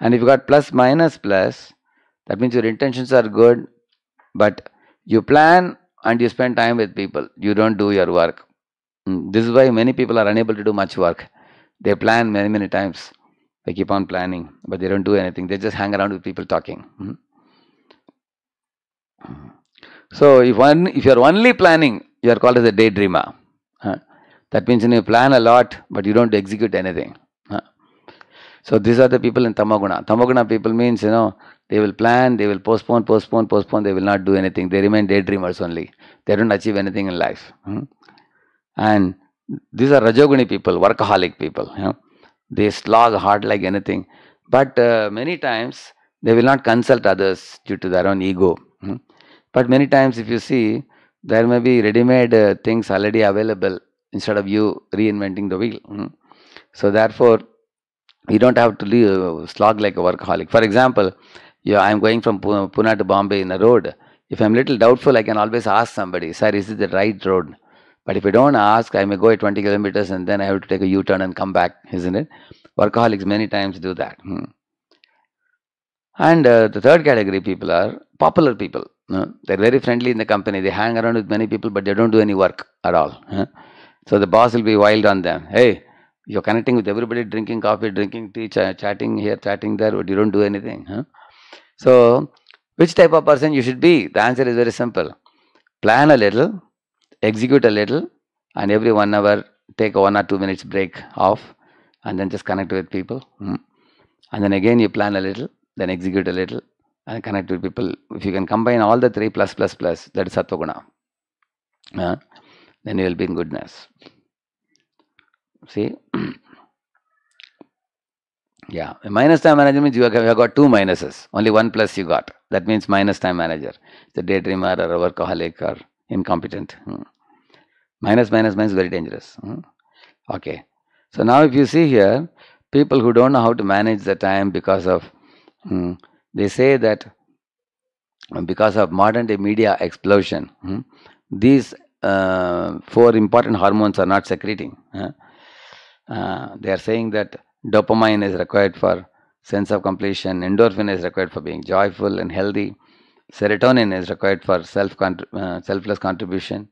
And if you got plus minus plus, that means your intentions are good, but you plan and you spend time with people. You don't do your work. Hmm. This is why many people are unable to do much work. They plan many, many times. They keep on planning, but they don't do anything. They just hang around with people talking. Mm-hmm. So if one, if you are only planning, you are called as a daydreamer. That means you plan a lot, but you don't execute anything. So these are the people in tamaguna. Tamaguna people means you know they will plan, they will postpone, postpone, postpone. They will not do anything. They remain daydreamers only. They don't achieve anything in life. Hmm? And these are rajoguni people, workaholic people. You know? they slog hard like anything. But uh, many times they will not consult others due to their own ego. Hmm? But many times, if you see, there may be ready made uh, things already available instead of you reinventing the wheel. Hmm? So, therefore, you don't have to leave, uh, slog like a workaholic. For example, I am going from Pune to Bombay in a road. If I am little doubtful, I can always ask somebody, Sir, is it the right road? But if you don't ask, I may go at 20 kilometers and then I have to take a U turn and come back, isn't it? Workaholics many times do that. Hmm. And uh, the third category people are popular people. They're very friendly in the company. They hang around with many people, but they don't do any work at all. So the boss will be wild on them. Hey, you're connecting with everybody, drinking coffee, drinking tea, ch- chatting here, chatting there, but you don't do anything. Huh? So, which type of person you should be? The answer is very simple plan a little, execute a little and every one hour take one or two minutes break off and then just connect with people mm. and then again you plan a little then execute a little and connect with people if you can combine all the three plus plus plus that is sattva uh, then you will be in goodness see yeah minus time manager means you have, you have got two minuses only one plus you got that means minus time manager the daydreamer or workaholic or incompetent hmm minus minus minus is very dangerous. Hmm? Okay. So now if you see here, people who don't know how to manage the time because of, hmm, they say that because of modern day media explosion, hmm, these uh, four important hormones are not secreting. Huh? Uh, they are saying that dopamine is required for sense of completion, endorphin is required for being joyful and healthy, serotonin is required for self uh, selfless contribution,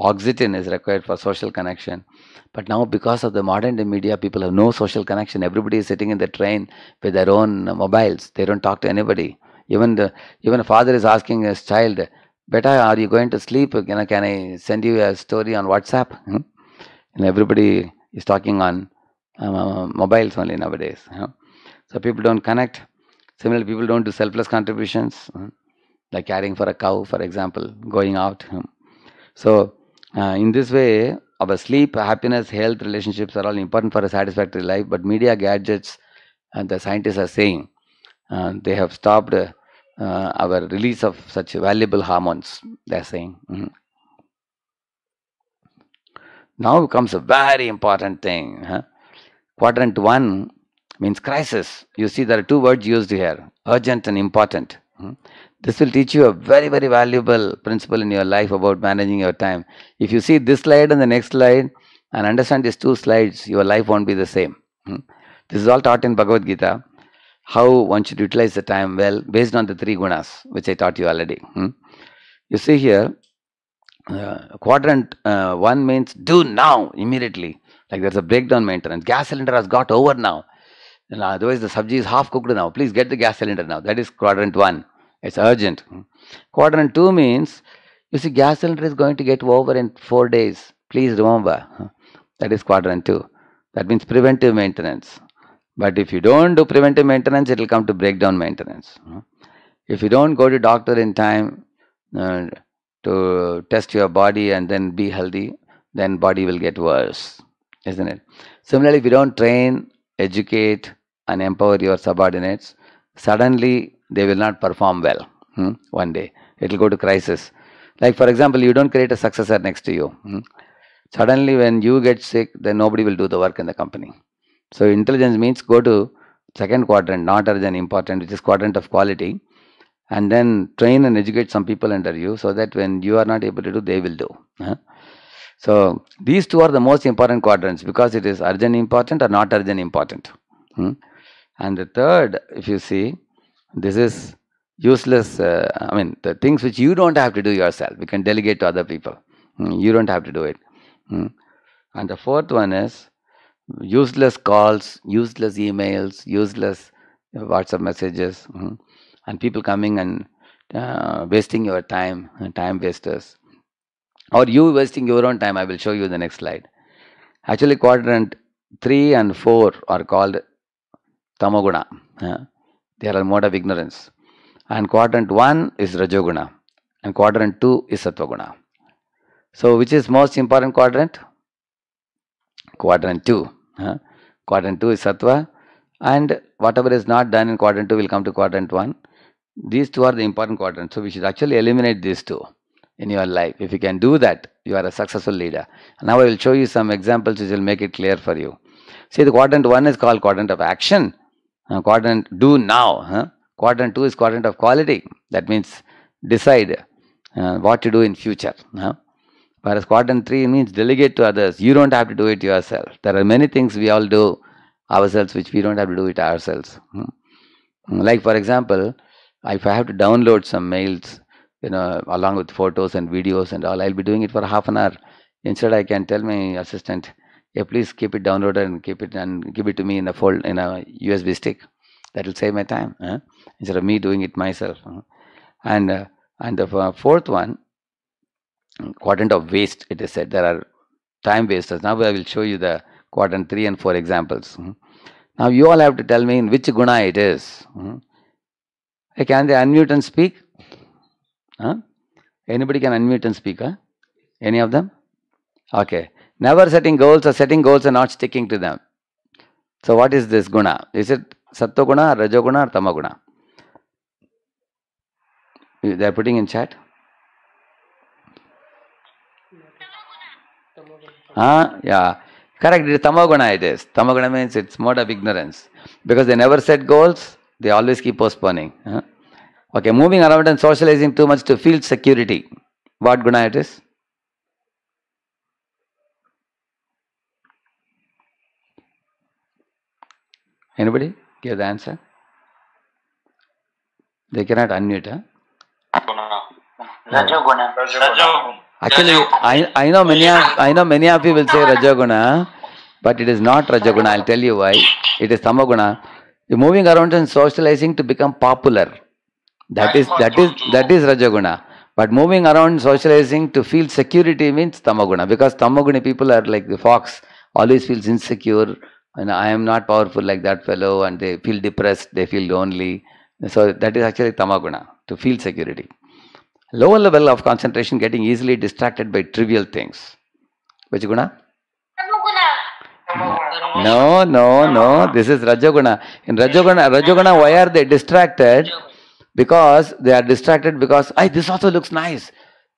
Oxytocin is required for social connection but now because of the modern day media people have no social connection everybody is sitting in the train with their own mobiles they don't talk to anybody even the even a father is asking his child beta are you going to sleep you know, can i send you a story on whatsapp hmm? and everybody is talking on um, um, um, mobiles only nowadays you know? so people don't connect similarly people don't do selfless contributions hmm? like caring for a cow for example going out hmm? so uh, in this way, our sleep, happiness, health, relationships are all important for a satisfactory life. But media gadgets, and the scientists are saying, uh, they have stopped uh, our release of such valuable hormones. They are saying. Mm-hmm. Now comes a very important thing. Huh? Quadrant one means crisis. You see, there are two words used here: urgent and important. Hmm? This will teach you a very, very valuable principle in your life about managing your time. If you see this slide and the next slide and understand these two slides, your life won't be the same. Hmm? This is all taught in Bhagavad Gita. How one should utilize the time well based on the three gunas, which I taught you already. Hmm? You see here, uh, quadrant uh, one means do now immediately. Like there's a breakdown maintenance. Gas cylinder has got over now. And otherwise, the sabji is half cooked now. Please get the gas cylinder now. That is quadrant one. It's urgent. Hmm. Quadrant two means you see, gas cylinder is going to get over in four days. Please remember. Hmm. That is quadrant two. That means preventive maintenance. But if you don't do preventive maintenance, it will come to breakdown maintenance. Hmm. If you don't go to doctor in time uh, to test your body and then be healthy, then body will get worse, isn't it? Similarly, if you don't train, educate, and empower your subordinates, suddenly they will not perform well hmm? one day. It will go to crisis. Like, for example, you don't create a successor next to you. Hmm? Suddenly, when you get sick, then nobody will do the work in the company. So, intelligence means go to second quadrant, not urgent important, which is quadrant of quality, and then train and educate some people under you so that when you are not able to do, they will do. Huh? So these two are the most important quadrants because it is urgent important or not urgent important. Hmm? And the third, if you see, this is useless, uh, I mean, the things which you don't have to do yourself, you can delegate to other people. Mm, you don't have to do it. Mm. And the fourth one is useless calls, useless emails, useless WhatsApp messages, mm, and people coming and uh, wasting your time, time wasters. Or you wasting your own time, I will show you the next slide. Actually, quadrant 3 and 4 are called tamoguna. Uh, they are mode of ignorance. And quadrant 1 is rajoguna. And quadrant 2 is satvaguna. So which is most important quadrant? Quadrant 2. quadrant 2 is sattva. And whatever is not done in quadrant 2 will come to quadrant 1. These two are the important quadrants. So we should actually eliminate these two in your life. If you can do that, you are a successful leader. Now I will show you some examples which will make it clear for you. See, the quadrant 1 is called quadrant of action uh, quadrant do now. Huh? Quadrant 2 is quadrant of quality. That means decide uh, what to do in future. Huh? Whereas quadrant 3 means delegate to others. You don't have to do it yourself. There are many things we all do ourselves which we don't have to do it ourselves. Hmm? Mm, like for example, if I have to download some mails, you know, along with photos and videos and all, I'll be doing it for half an hour. Instead, I can tell my assistant, yeah please keep it downloaded and keep it and give it to me in a fold in a usb stick that will save my time huh? instead of me doing it myself huh? and uh, and the uh, fourth one quadrant of waste it is said there are time wasters now i will show you the quadrant 3 and 4 examples hmm? now you all have to tell me in which guna it is hmm? hey, can they unmute and speak huh? anybody can unmute and speak huh? any of them okay never setting goals or setting goals and not sticking to them. So, what is this guna? Is it sattva guna, rajo guna, or tamaguna? They are putting in chat. Ah, Yeah. Correct. Tamaguna it is. Tamaguna means it's mode of ignorance. Because they never set goals, they always keep postponing. Huh? Okay, moving around and socializing too much to feel security. What guna it is? Anybody give the answer? They cannot unmute, huh? Rajoguna. Rajoguna. Actually, I, I know many of, I know many of you will say Rajoguna, but it is not Rajoguna. I'll tell you why. It is Tamoguna. You're moving around and socializing to become popular. That is that is that is Rajoguna. But moving around socializing to feel security means Tamoguna because Tamaguna people are like the fox, always feels insecure, and I am not powerful like that fellow, and they feel depressed, they feel lonely. So that is actually tamaguna to feel security. Lower level of concentration getting easily distracted by trivial things. Which guna? Tamaguna. No, no, no. This is Rajaguna. In Rajaguna, Rajaguna, why are they distracted? Because they are distracted because, I this also looks nice.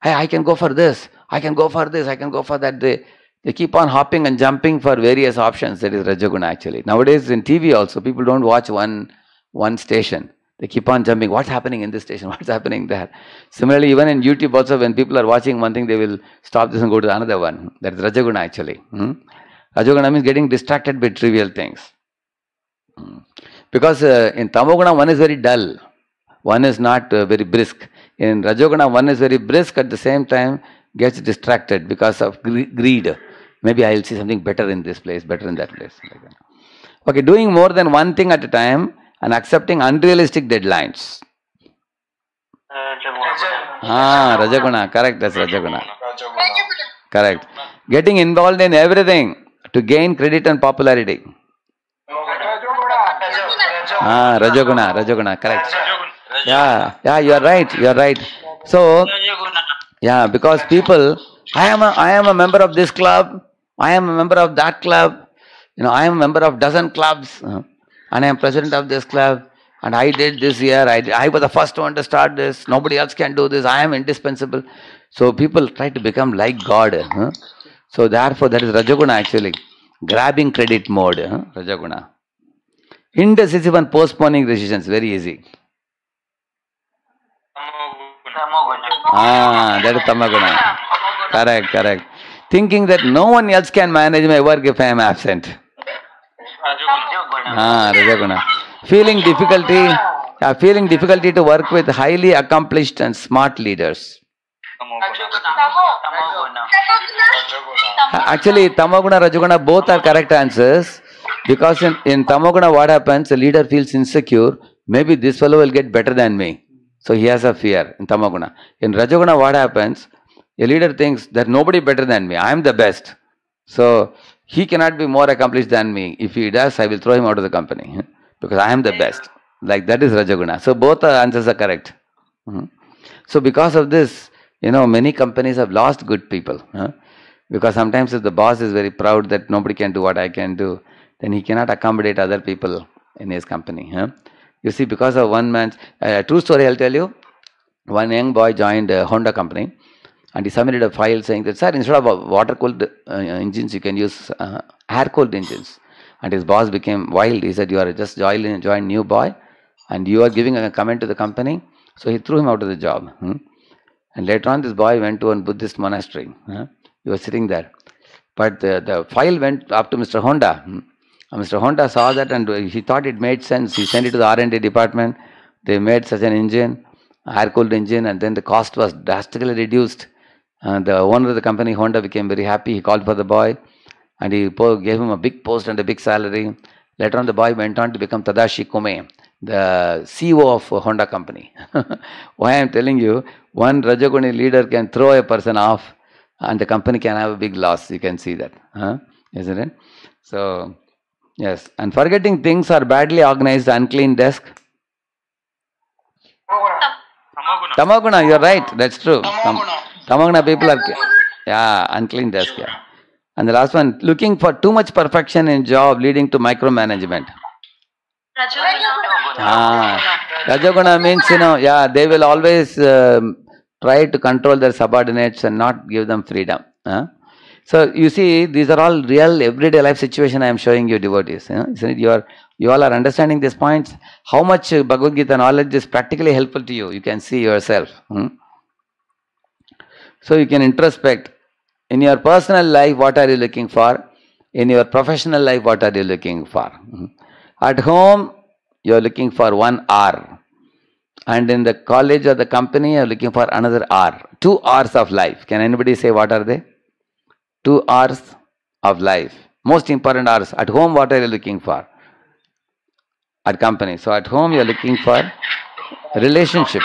Hey, I can go for this. I can go for this. I can go for that. They they keep on hopping and jumping for various options. That is Rajaguna actually. Nowadays in TV also, people don't watch one, one station. They keep on jumping. What's happening in this station? What's happening there? Similarly, even in YouTube also, when people are watching one thing, they will stop this and go to another one. That is Rajaguna actually. Hmm? Rajaguna means getting distracted by trivial things. Hmm. Because uh, in Tamoguna, one is very dull. One is not uh, very brisk. In Rajoguna, one is very brisk at the same time gets distracted because of greed maybe I'll see something better in this place, better in that place. Like that. Okay, doing more than one thing at a time and accepting unrealistic deadlines. Rajaguna. Ah, Rajaguna, correct, that's Rajaguna. Rajaguna. Correct. Getting involved in everything to gain credit and popularity. Ah, Rajaguna, Rajaguna, correct. Yeah, yeah, you are right, you are right. So, yeah, because people, I am a, I am a member of this club, I am a member of that club, you know, I am a member of dozen clubs, uh, and I am president of this club, and I did this year, I, did, I was the first one to start this, nobody else can do this, I am indispensable. So people try to become like God. Uh, huh? So therefore, that is Rajaguna actually, grabbing credit mode, huh? Rajaguna. Indecisive and postponing decisions, very easy. Ah, that is Tamaguna. Correct, correct thinking that no one else can manage my work if I am absent. Ah, Feeling difficulty, uh, feeling difficulty to work with highly accomplished and smart leaders. Uh, actually, Tamaguna, Rajaguna both are correct answers because in, in Tamaguna, what happens? The leader feels insecure. Maybe this fellow will get better than me. So he has a fear in Tamaguna. In Rajaguna, what happens? A leader thinks that nobody better than me. I am the best. So he cannot be more accomplished than me. If he does, I will throw him out of the company because I am the best. Like that is Rajaguna. So both the answers are correct. Hmm. So because of this, you know, many companies have lost good people. Because sometimes if the boss is very proud that nobody can do what I can do, then he cannot accommodate other people in his company. You see, because of one man's uh, true story, I'll tell you. One young boy joined a Honda company and he submitted a file saying that, sir, instead of water cooled uh, engines, you can use uh, air cooled engines. And his boss became wild. He said, You are just joined, joined new boy and you are giving a comment to the company. So he threw him out of the job. Hmm? And later on, this boy went to a Buddhist monastery. Huh? He was sitting there. But the, the file went up to Mr. Honda. Hmm? Mr. Honda saw that and he thought it made sense. He sent it to the R&D department. They made such an engine, air-cooled engine, and then the cost was drastically reduced and the uh, owner of the company, Honda, became very happy. He called for the boy and he gave him a big post and a big salary. Later on, the boy went on to become Tadashi Kume, the CEO of Honda company. Why I am telling you, one Rajaguni leader can throw a person off and the company can have a big loss. You can see that, huh? isn't it? So, yes. And forgetting things are badly organized, unclean desk. Tamaguna, you're right. That's true. Tamaguna. Tamangna people are, yeah, unclean desk, yeah. And the last one, looking for too much perfection in job leading to micromanagement. Rajoguna. Ah, Rajoguna means, you know, yeah, they will always um, try to control their subordinates and not give them freedom. Huh? So, you see, these are all real everyday life situation I am showing you devotees. You know? Isn't it? You, are, you all are understanding these points. How much Bhagavad Gita knowledge is practically helpful to you, you can see yourself. Hmm? So you can introspect in your personal life, what are you looking for? In your professional life, what are you looking for? Mm-hmm. At home, you're looking for one hour. And in the college or the company, you're looking for another hour. Two hours of life. Can anybody say what are they? Two hours of life. Most important hours. At home, what are you looking for? At company. So at home, you're looking for relationships.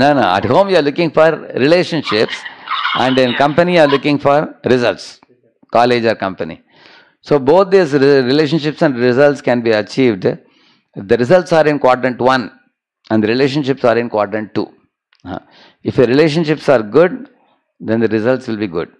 No, no. At home you are looking for relationships and in company you are looking for results. College or company. So both these relationships and results can be achieved. The results are in quadrant 1 and the relationships are in quadrant 2. Uh-huh. If your relationships are good, then the results will be good.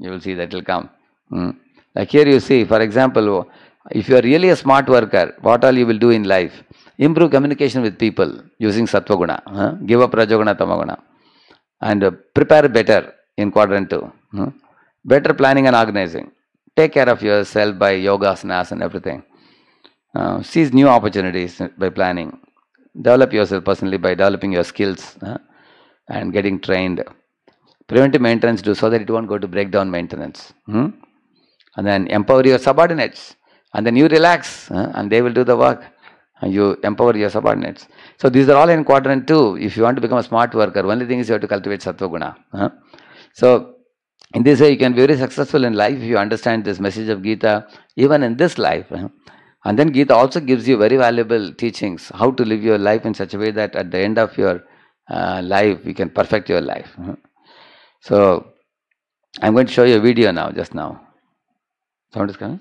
You will see that will come. Hmm. Like here you see, for example, if you are really a smart worker, what all you will do in life? improve communication with people using sattva guna, huh? give up rajoguna, tamaguna, and uh, prepare better in quadrant two. Huh? Better planning and organizing. Take care of yourself by yoga, asanas, and everything. Uh, seize new opportunities by planning. Develop yourself personally by developing your skills huh? and getting trained. Preventive maintenance do so that it won't go to breakdown maintenance. Hmm? And then empower your subordinates. And then you relax and they will do the work you empower your subordinates. So these are all in quadrant two. If you want to become a smart worker, only thing is you have to cultivate sattva guna. Huh? So in this way, you can be very successful in life if you understand this message of Gita, even in this life. And then Gita also gives you very valuable teachings how to live your life in such a way that at the end of your uh, life, you can perfect your life. So I'm going to show you a video now, just now. Sound is coming?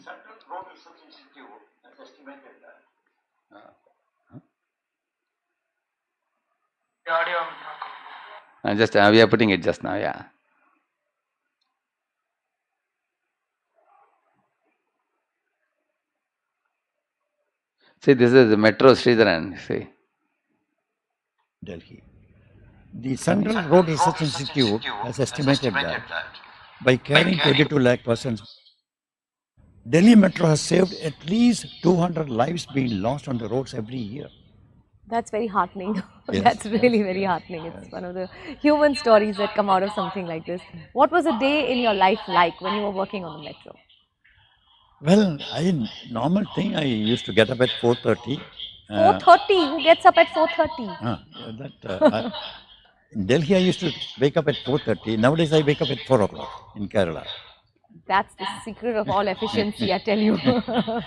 I'm just uh, we are putting it just now, yeah. See, this is the metro Sridharan, see. Delhi. The Central Road, Road Research Institute, Institute has estimated, has estimated that, that by carrying 22 lakh persons, Delhi Metro has saved at least 200 lives being lost on the roads every year. That's very heartening. Yes, That's really yes, very yes, heartening. It's one of the human stories that come out of something like this. What was a day in your life like when you were working on the metro? Well, I normal thing. I used to get up at four thirty. Uh, four thirty. Uh, Who gets up at four thirty? Uh, that uh, I, in Delhi, I used to wake up at four thirty. Nowadays, I wake up at four o'clock in Kerala. That's the secret of all efficiency, I tell you.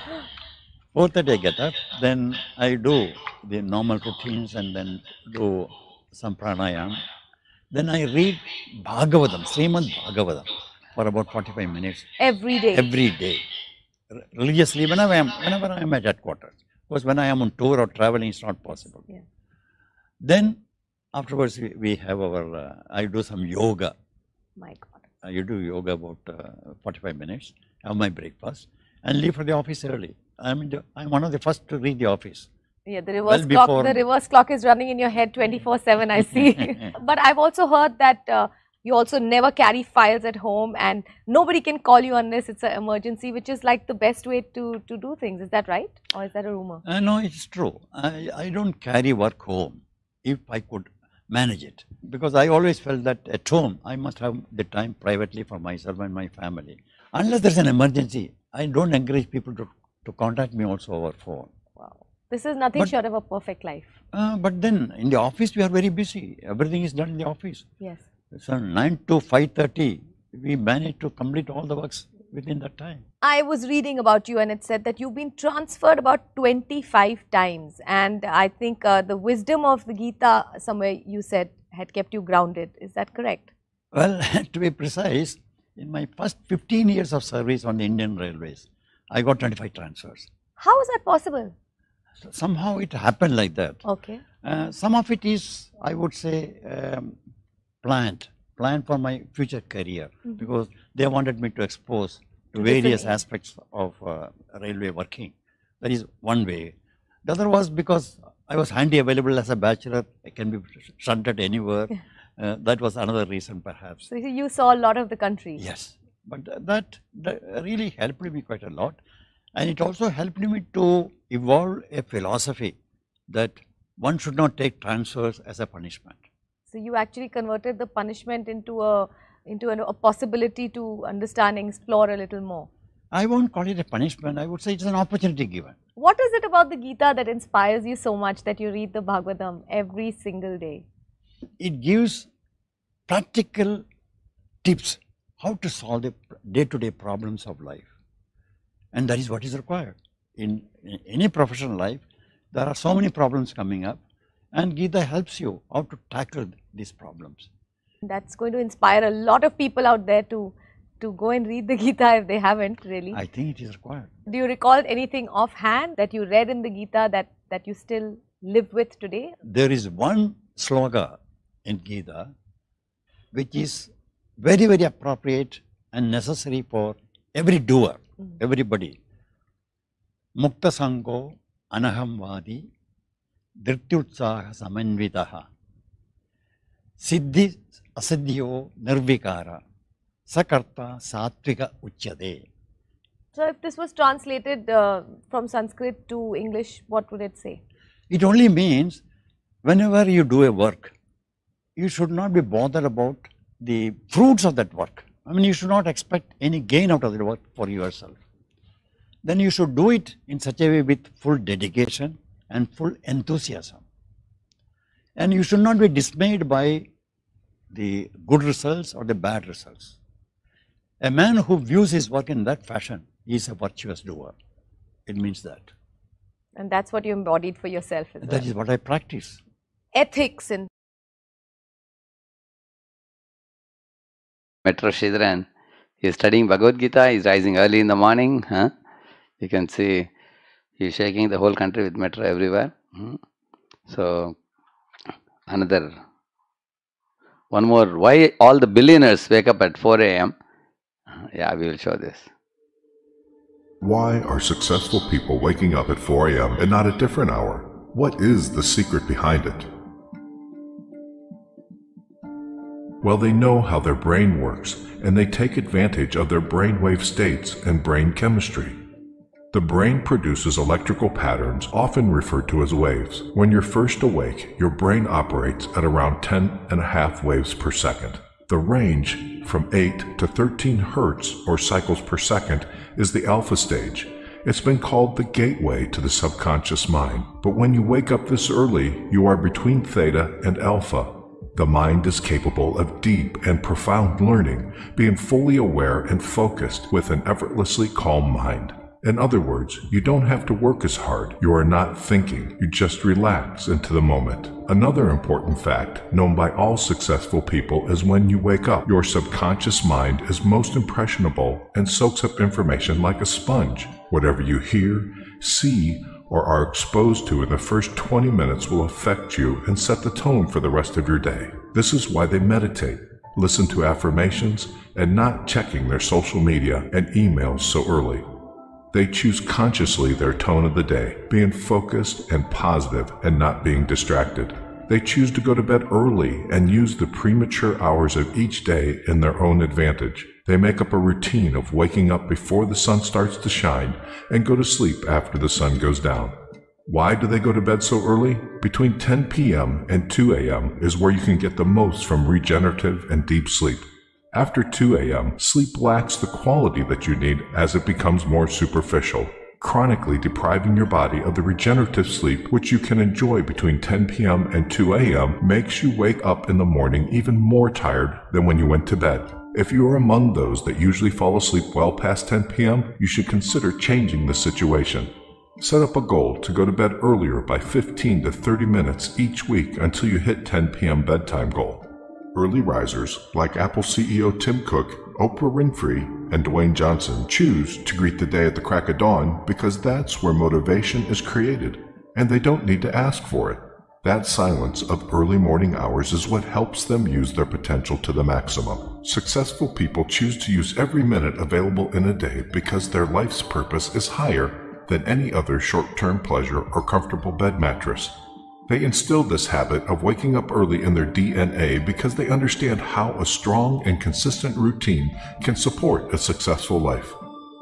Oh, After I get up, then I do the normal routines and then do some pranayam. Then I read Bhagavatam, Srimad Bhagavatam for about 45 minutes. Every day? Every day. Religiously, whenever I am, whenever I am at headquarters. Because when I am on tour or traveling, it's not possible. Yeah. Then afterwards, we, we have our, uh, I do some yoga. My God. I do yoga about uh, 45 minutes, have my breakfast, and leave for the office early. I mean, I'm one of the first to read the office. Yeah, the reverse well clock. Before. The reverse clock is running in your head 24/7. I see. but I've also heard that uh, you also never carry files at home, and nobody can call you unless it's an emergency, which is like the best way to to do things. Is that right, or is that a rumor? Uh, no, it's true. I I don't carry work home if I could manage it because I always felt that at home I must have the time privately for myself and my family. Unless there's an emergency, I don't encourage people to to contact me also over phone. Wow. This is nothing but, short of a perfect life. Uh, but then in the office, we are very busy. Everything is done in the office. Yes. So 9 to 5.30, we managed to complete all the works within that time. I was reading about you and it said that you've been transferred about 25 times. And I think uh, the wisdom of the Gita, somewhere you said, had kept you grounded. Is that correct? Well, to be precise, in my first 15 years of service on the Indian Railways, I got 25 transfers. How is that possible? somehow it happened like that. Okay. Uh, some of it is, I would say, um, planned, planned for my future career mm -hmm. because they wanted me to expose to various Different. aspects of uh, railway working. That is one way. The other was because I was handy available as a bachelor. I can be shunted anywhere. Yeah. Uh, that was another reason, perhaps. So you saw a lot of the country. Yes. But that, that really helped me quite a lot. And it also helped me to evolve a philosophy that one should not take transfers as a punishment. So you actually converted the punishment into a into a, a possibility to understand and explore a little more. I won't call it a punishment. I would say it's an opportunity given. What is it about the Gita that inspires you so much that you read the Bhagavatam every single day? It gives practical tips how to solve the day-to-day problems of life. And that is what is required. In, in any professional life, there are so many problems coming up and Gita helps you how to tackle these problems. That's going to inspire a lot of people out there to to go and read the Gita if they haven't really. I think it is required. Do you recall anything offhand that you read in the Gita that, that you still live with today? There is one sloga in Gita which is very, very appropriate and necessary for every doer, mm -hmm. everybody. Mukta Sango Anahamvadi Dhrityutsaha Samanvitaha Siddhi Asidhyo Nirvikara Sakarta Satvika Uchyade. So, if this was translated uh, from Sanskrit to English, what would it say? It only means whenever you do a work, you should not be bothered about the fruits of that work. I mean, you should not expect any gain out of the work for yourself. Then you should do it in such a way with full dedication and full enthusiasm. And you should not be dismayed by the good results or the bad results. A man who views his work in that fashion is a virtuous doer. It means that. And that's what you embodied for yourself. That well. is what I practice. Ethics and Metro Shidran. He's studying Bhagavad Gita. He's rising early in the morning. Huh? You can see he's shaking the whole country with metro everywhere. Hmm? So, another. One more. Why all the billionaires wake up at 4 a.m.? Yeah, we will show this. Why are successful people waking up at 4 a.m. and not a different hour? What is the secret behind it? Well, they know how their brain works, and they take advantage of their brainwave states and brain chemistry. The brain produces electrical patterns, often referred to as waves. When you're first awake, your brain operates at around 10 and a half waves per second. The range from 8 to 13 hertz or cycles per second is the alpha stage. It's been called the gateway to the subconscious mind. But when you wake up this early, you are between theta and alpha, the mind is capable of deep and profound learning, being fully aware and focused with an effortlessly calm mind. In other words, you don't have to work as hard. You are not thinking. You just relax into the moment. Another important fact, known by all successful people, is when you wake up, your subconscious mind is most impressionable and soaks up information like a sponge. Whatever you hear, see, or are exposed to in the first 20 minutes will affect you and set the tone for the rest of your day. This is why they meditate, listen to affirmations, and not checking their social media and emails so early. They choose consciously their tone of the day, being focused and positive and not being distracted. They choose to go to bed early and use the premature hours of each day in their own advantage. They make up a routine of waking up before the sun starts to shine and go to sleep after the sun goes down. Why do they go to bed so early? Between 10 p.m. and 2 a.m. is where you can get the most from regenerative and deep sleep. After 2 a.m., sleep lacks the quality that you need as it becomes more superficial, chronically depriving your body of the regenerative sleep which you can enjoy between 10 p.m. and 2 a.m. makes you wake up in the morning even more tired than when you went to bed. If you are among those that usually fall asleep well past 10 p.m., you should consider changing the situation. Set up a goal to go to bed earlier by 15 to 30 minutes each week until you hit 10 p.m. bedtime goal. Early risers like Apple CEO Tim Cook, Oprah Winfrey, and Dwayne Johnson choose to greet the day at the crack of dawn because that's where motivation is created, and they don't need to ask for it. That silence of early morning hours is what helps them use their potential to the maximum. Successful people choose to use every minute available in a day because their life's purpose is higher than any other short term pleasure or comfortable bed mattress. They instill this habit of waking up early in their DNA because they understand how a strong and consistent routine can support a successful life.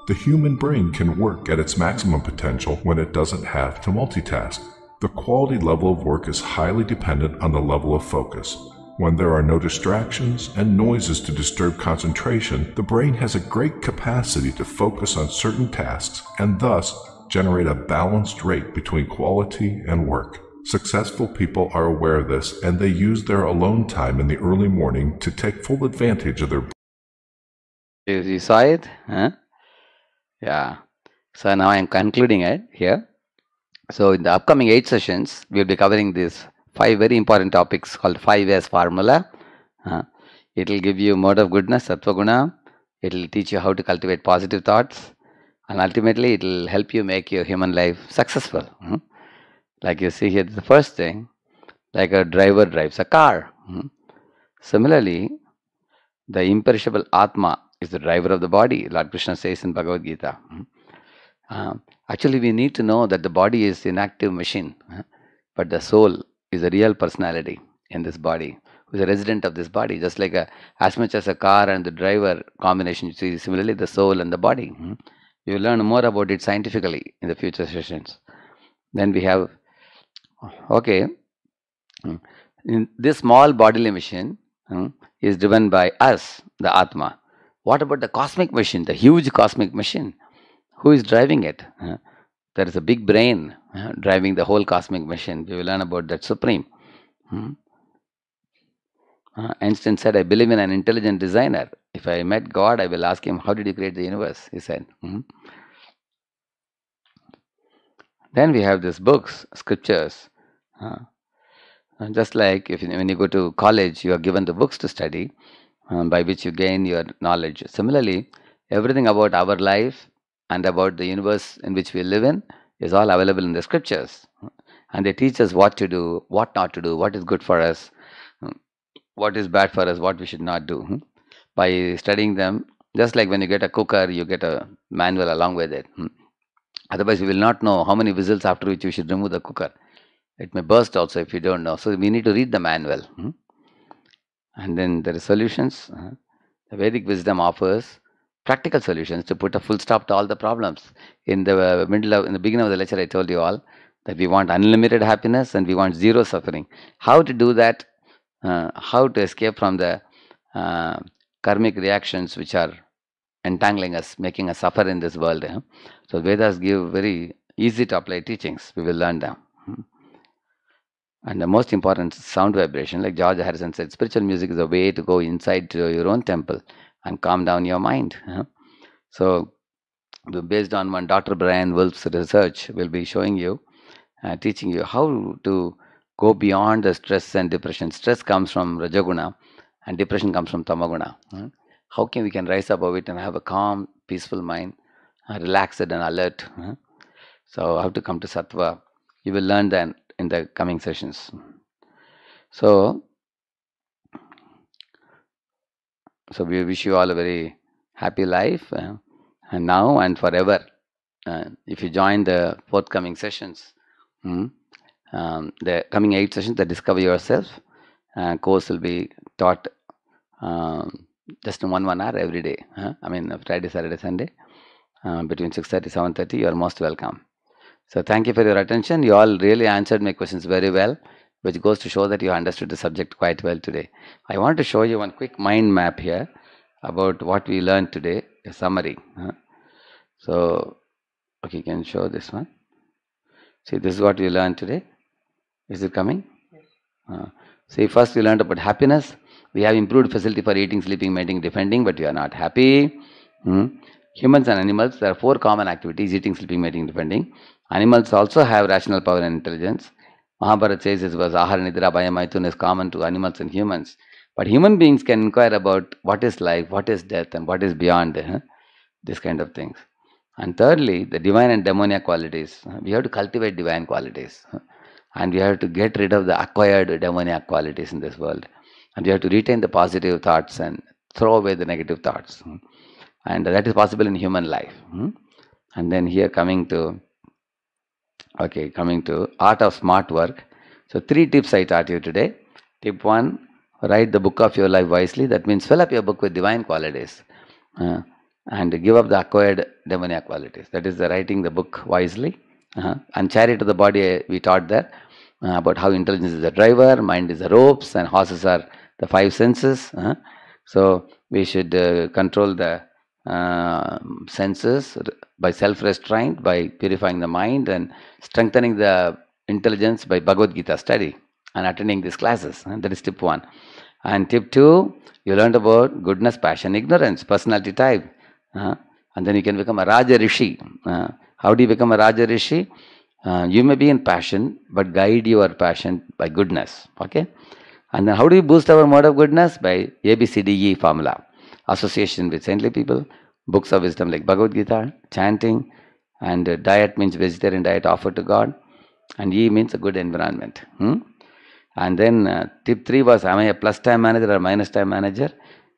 The human brain can work at its maximum potential when it doesn't have to multitask. The quality level of work is highly dependent on the level of focus. When there are no distractions and noises to disturb concentration, the brain has a great capacity to focus on certain tasks and thus generate a balanced rate between quality and work. Successful people are aware of this and they use their alone time in the early morning to take full advantage of their. You saw it? Huh? Yeah. So now I am concluding it here. So in the upcoming eight sessions, we'll be covering these five very important topics called 5S formula. Uh, it'll give you mode of goodness, sattva guna. It'll teach you how to cultivate positive thoughts. And ultimately, it'll help you make your human life successful. Mm -hmm. Like you see here, the first thing, like a driver drives a car. Mm -hmm. Similarly, the imperishable Atma is the driver of the body, Lord Krishna says in Bhagavad Gita. Mm -hmm. uh, Actually, we need to know that the body is an active machine, but the soul is a real personality in this body, who is a resident of this body, just like a, as much as a car and the driver combination, you see, similarly, the soul and the body. You hmm? will learn more about it scientifically in the future sessions. Then we have, okay, hmm, in this small bodily machine hmm, is driven by us, the Atma. What about the cosmic machine, the huge cosmic machine? Who is driving it? There is a big brain driving the whole cosmic machine. We will learn about that supreme. Hmm? Einstein said, I believe in an intelligent designer. If I met God, I will ask him, How did you create the universe? He said. Hmm? Then we have these books, scriptures. Uh, just like if when you go to college, you are given the books to study um, by which you gain your knowledge. Similarly, everything about our life and about the universe in which we live in is all available in the scriptures. And they teach us what to do, what not to do, what is good for us, what is bad for us, what we should not do. By studying them, just like when you get a cooker, you get a manual along with it. Otherwise, you will not know how many whistles after which you should remove the cooker. It may burst also if you don't know. So, we need to read the manual. And then there are solutions. The Vedic wisdom offers practical solutions to put a full stop to all the problems. In the uh, middle of, in the beginning of the lecture, I told you all that we want unlimited happiness and we want zero suffering. How to do that? Uh, how to escape from the uh, karmic reactions which are entangling us, making us suffer in this world? So Vedas give very easy to apply teachings. We will learn them. And the most important sound vibration, like George Harrison said, spiritual music is a way to go inside to your own temple and calm down your mind. So, based on one Dr. Brian Wolf's research, we'll be showing you, uh, teaching you how to go beyond the stress and depression. Stress comes from Rajaguna and depression comes from Tamaguna. How can we can rise above it and have a calm, peaceful mind, uh, relaxed and alert. So, how to come to Sattva, you will learn that in the coming sessions. So, So we wish you all a very happy life uh, and now and forever. Uh, if you join the forthcoming sessions, hmm, um, the coming eight sessions, the Discover Yourself uh, course will be taught um, just in one one hour every day. Huh? I mean uh, Friday, Saturday, Sunday uh, between 6.30, 7.30, you are most welcome. So thank you for your attention. You all really answered my questions very well which goes to show that you understood the subject quite well today. I want to show you one quick mind map here about what we learned today, a summary. Huh? So, okay, you can show this one. See, this is what we learned today. Is it coming? Yes. Uh, see, first we learned about happiness. We have improved facility for eating, sleeping, mating, defending, but we are not happy. Hmm? Humans and animals, there are four common activities, eating, sleeping, mating, defending. Animals also have rational power and intelligence. Mahabharata says this was Ahara Nidra Bhayamaitun is common to animals and humans. But human beings can inquire about what is life, what is death, and what is beyond, huh? this kind of things. And thirdly, the divine and demoniac qualities. We have to cultivate divine qualities. And we have to get rid of the acquired demoniac qualities in this world. And we have to retain the positive thoughts and throw away the negative thoughts. And that is possible in human life. Hmm? And then here coming to Okay, coming to art of smart work. So three tips I taught you today. Tip one, write the book of your life wisely. That means fill up your book with divine qualities uh, and give up the acquired demoniac qualities. That is the writing the book wisely. Uh-huh. And charity to the body, uh, we taught there uh, about how intelligence is the driver, mind is the ropes, and horses are the five senses. Uh-huh. So we should uh, control the uh, senses by self restraint, by purifying the mind, and strengthening the intelligence by Bhagavad Gita study and attending these classes. And uh, that is tip one. And tip two, you learned about goodness, passion, ignorance, personality type. Uh, and then you can become a Raja Rishi. Uh, how do you become a Raja Rishi? Uh, you may be in passion, but guide your passion by goodness. Okay? And then how do you boost our mode of goodness? By ABCDE formula association with saintly people, books of wisdom like Bhagavad Gita, chanting, and uh, diet means vegetarian diet offered to God, and E means a good environment. Hmm? And then uh, tip three was am I a plus time manager or minus time manager?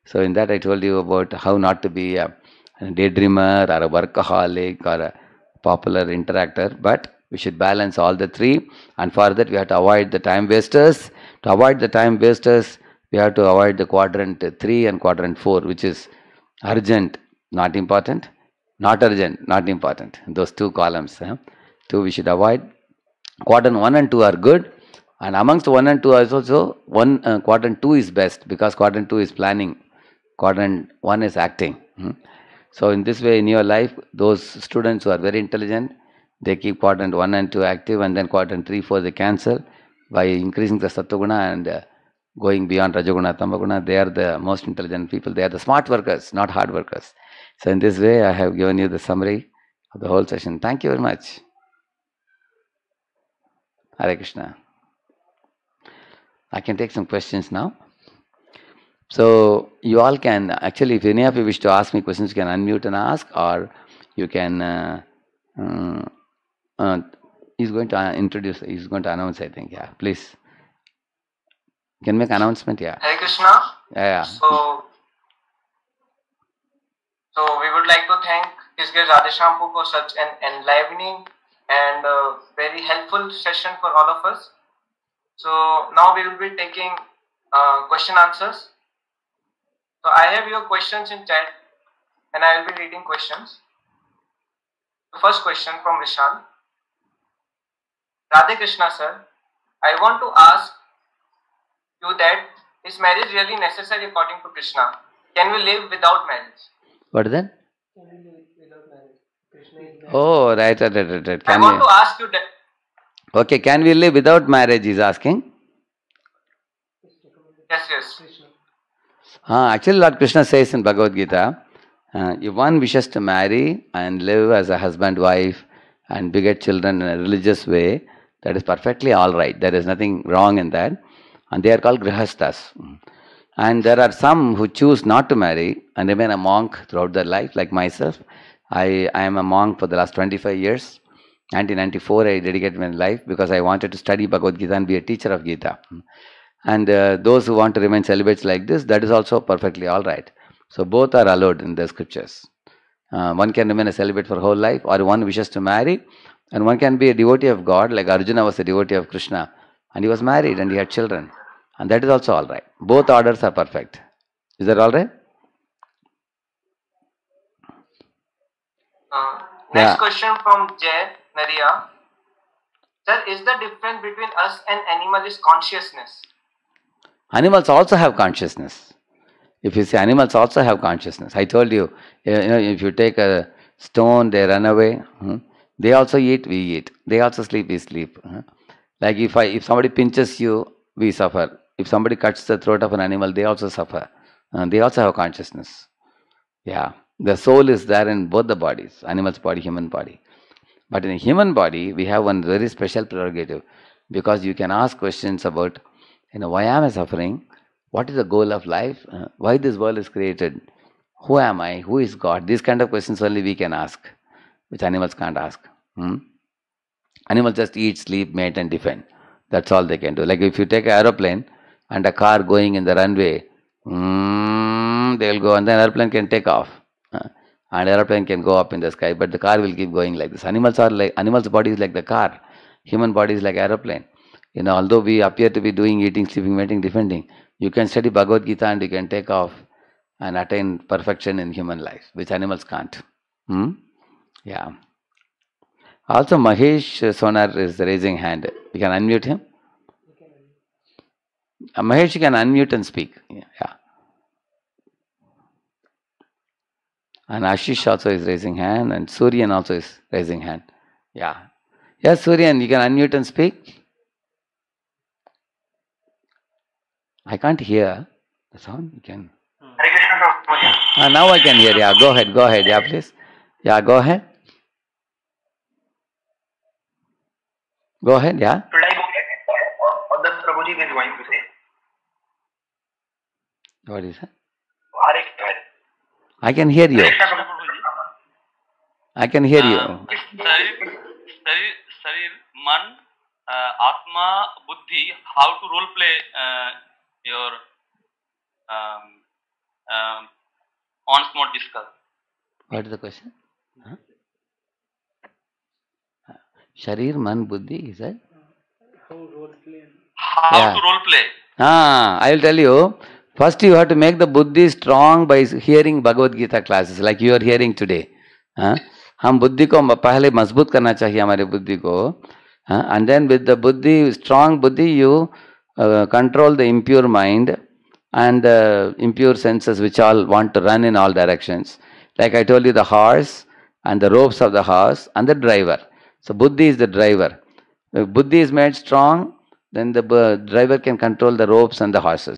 So in that I told you about how not to be a, a daydreamer or a workaholic or a popular interactor, but we should balance all the three. And for that, we have to avoid the time wasters. To avoid the time wasters, we have to avoid the quadrant 3 and quadrant 4, which is urgent, not important, not urgent, not important. Those two columns, two we should avoid. Quadrant 1 and 2 are good, and amongst 1 and 2 is also one uh, quadrant 2 is best because quadrant 2 is planning, quadrant 1 is acting. Hmm? So, in this way, in your life, those students who are very intelligent, they keep quadrant 1 and 2 active, and then quadrant 3, 4 they cancel by increasing the sattva and uh, going beyond Rajaguna, Tamaguna, they are the most intelligent people. They are the smart workers, not hard workers. So, in this way, I have given you the summary of the whole session. Thank you very much. Hare Krishna. I can take some questions now. So, you all can actually, if any of you wish to ask me questions, you can unmute and ask, or you can. Uh, uh, uh, he's going to uh, introduce, he's going to announce, I think. Yeah, please can make announcement, yeah. Hare Krishna. Yeah. yeah. So, so we would like to thank this guy Radheshampu for such an enlivening and very helpful session for all of us. So now we will be taking uh, question answers. So I have your questions in chat and I will be reading questions. The first question from Vishal. Radhe Krishna sir, I want to ask you that is marriage really necessary according to Krishna? Can we live without marriage? What then? Oh, right, right, right, right. Can I want we... to ask you that. Okay, can we live without marriage? Is asking. Yes, yes. Ah, actually, Lord Krishna says in Bhagavad Gita, uh, if one wishes to marry and live as a husband, wife, and beget children in a religious way, that is perfectly all right. There is nothing wrong in that and they are called grihasthas. And there are some who choose not to marry and remain a monk throughout their life, like myself. I, I am a monk for the last 25 years. 1994, I dedicated my life because I wanted to study Bhagavad Gita and be a teacher of Gita. And uh, those who want to remain celibates like this, that is also perfectly all right. So both are allowed in the scriptures. Uh, one can remain a celibate for whole life, or one wishes to marry, and one can be a devotee of God, like Arjuna was a devotee of Krishna, and he was married and he had children and that is also all right. Both orders are perfect. Is that all right? Uh, next yeah. question from Jay Naria. Sir, is the difference between us and animal is consciousness? Animals also have consciousness. If you see, animals also have consciousness. I told you, you know, if you take a stone, they run away. Hmm? They also eat, we eat. They also sleep, we sleep. Hmm? Like if I, if somebody pinches you, we suffer. If somebody cuts the throat of an animal, they also suffer. Uh, they also have consciousness. Yeah. The soul is there in both the bodies, animal's body, human body. But in a human body, we have one very special prerogative because you can ask questions about, you know, why am I suffering? What is the goal of life? Uh, why this world is created? Who am I? Who is God? These kind of questions only we can ask, which animals can't ask. Hmm? Animals just eat, sleep, mate, and defend. That's all they can do. Like if you take an aeroplane, and a car going in the runway, mm, they will go and then airplane can take off. Uh, and airplane can go up in the sky, but the car will keep going like this. Animals are like animals' bodies like the car, human bodies like airplane. You know, although we appear to be doing eating, sleeping, mating, defending, you can study Bhagavad Gita and you can take off and attain perfection in human life, which animals can't. Hmm? Yeah. Also, Mahesh Sonar is raising hand. We can unmute him. Uh, Mahesh, you can unmute and speak. Yeah. And Ashish also is raising hand, and Suryan also is raising hand. Yeah. Yes, Suryan, you can unmute and speak. I can't hear. the sound. You can. Uh, now I can hear. Yeah, go ahead. Go ahead. Yeah, please. Yeah, go ahead. Go ahead. Yeah. What is that? I can hear you. I can hear you. Uh, Sarir, man, uh, atma, buddhi, how to role play uh, your um, um, on small discuss. What is the question? Huh? man, buddhi, is that? How, role play. how yeah. to role play? Ah, I will tell you. First, you have to make the buddhi strong by hearing Bhagavad Gita classes, like you are hearing today. We must make buddhi And then with the buddhi, strong buddhi, you uh, control the impure mind and the impure senses which all want to run in all directions. Like I told you, the horse and the ropes of the horse and the driver. So, buddhi is the driver. If buddhi is made strong, then the driver can control the ropes and the horses.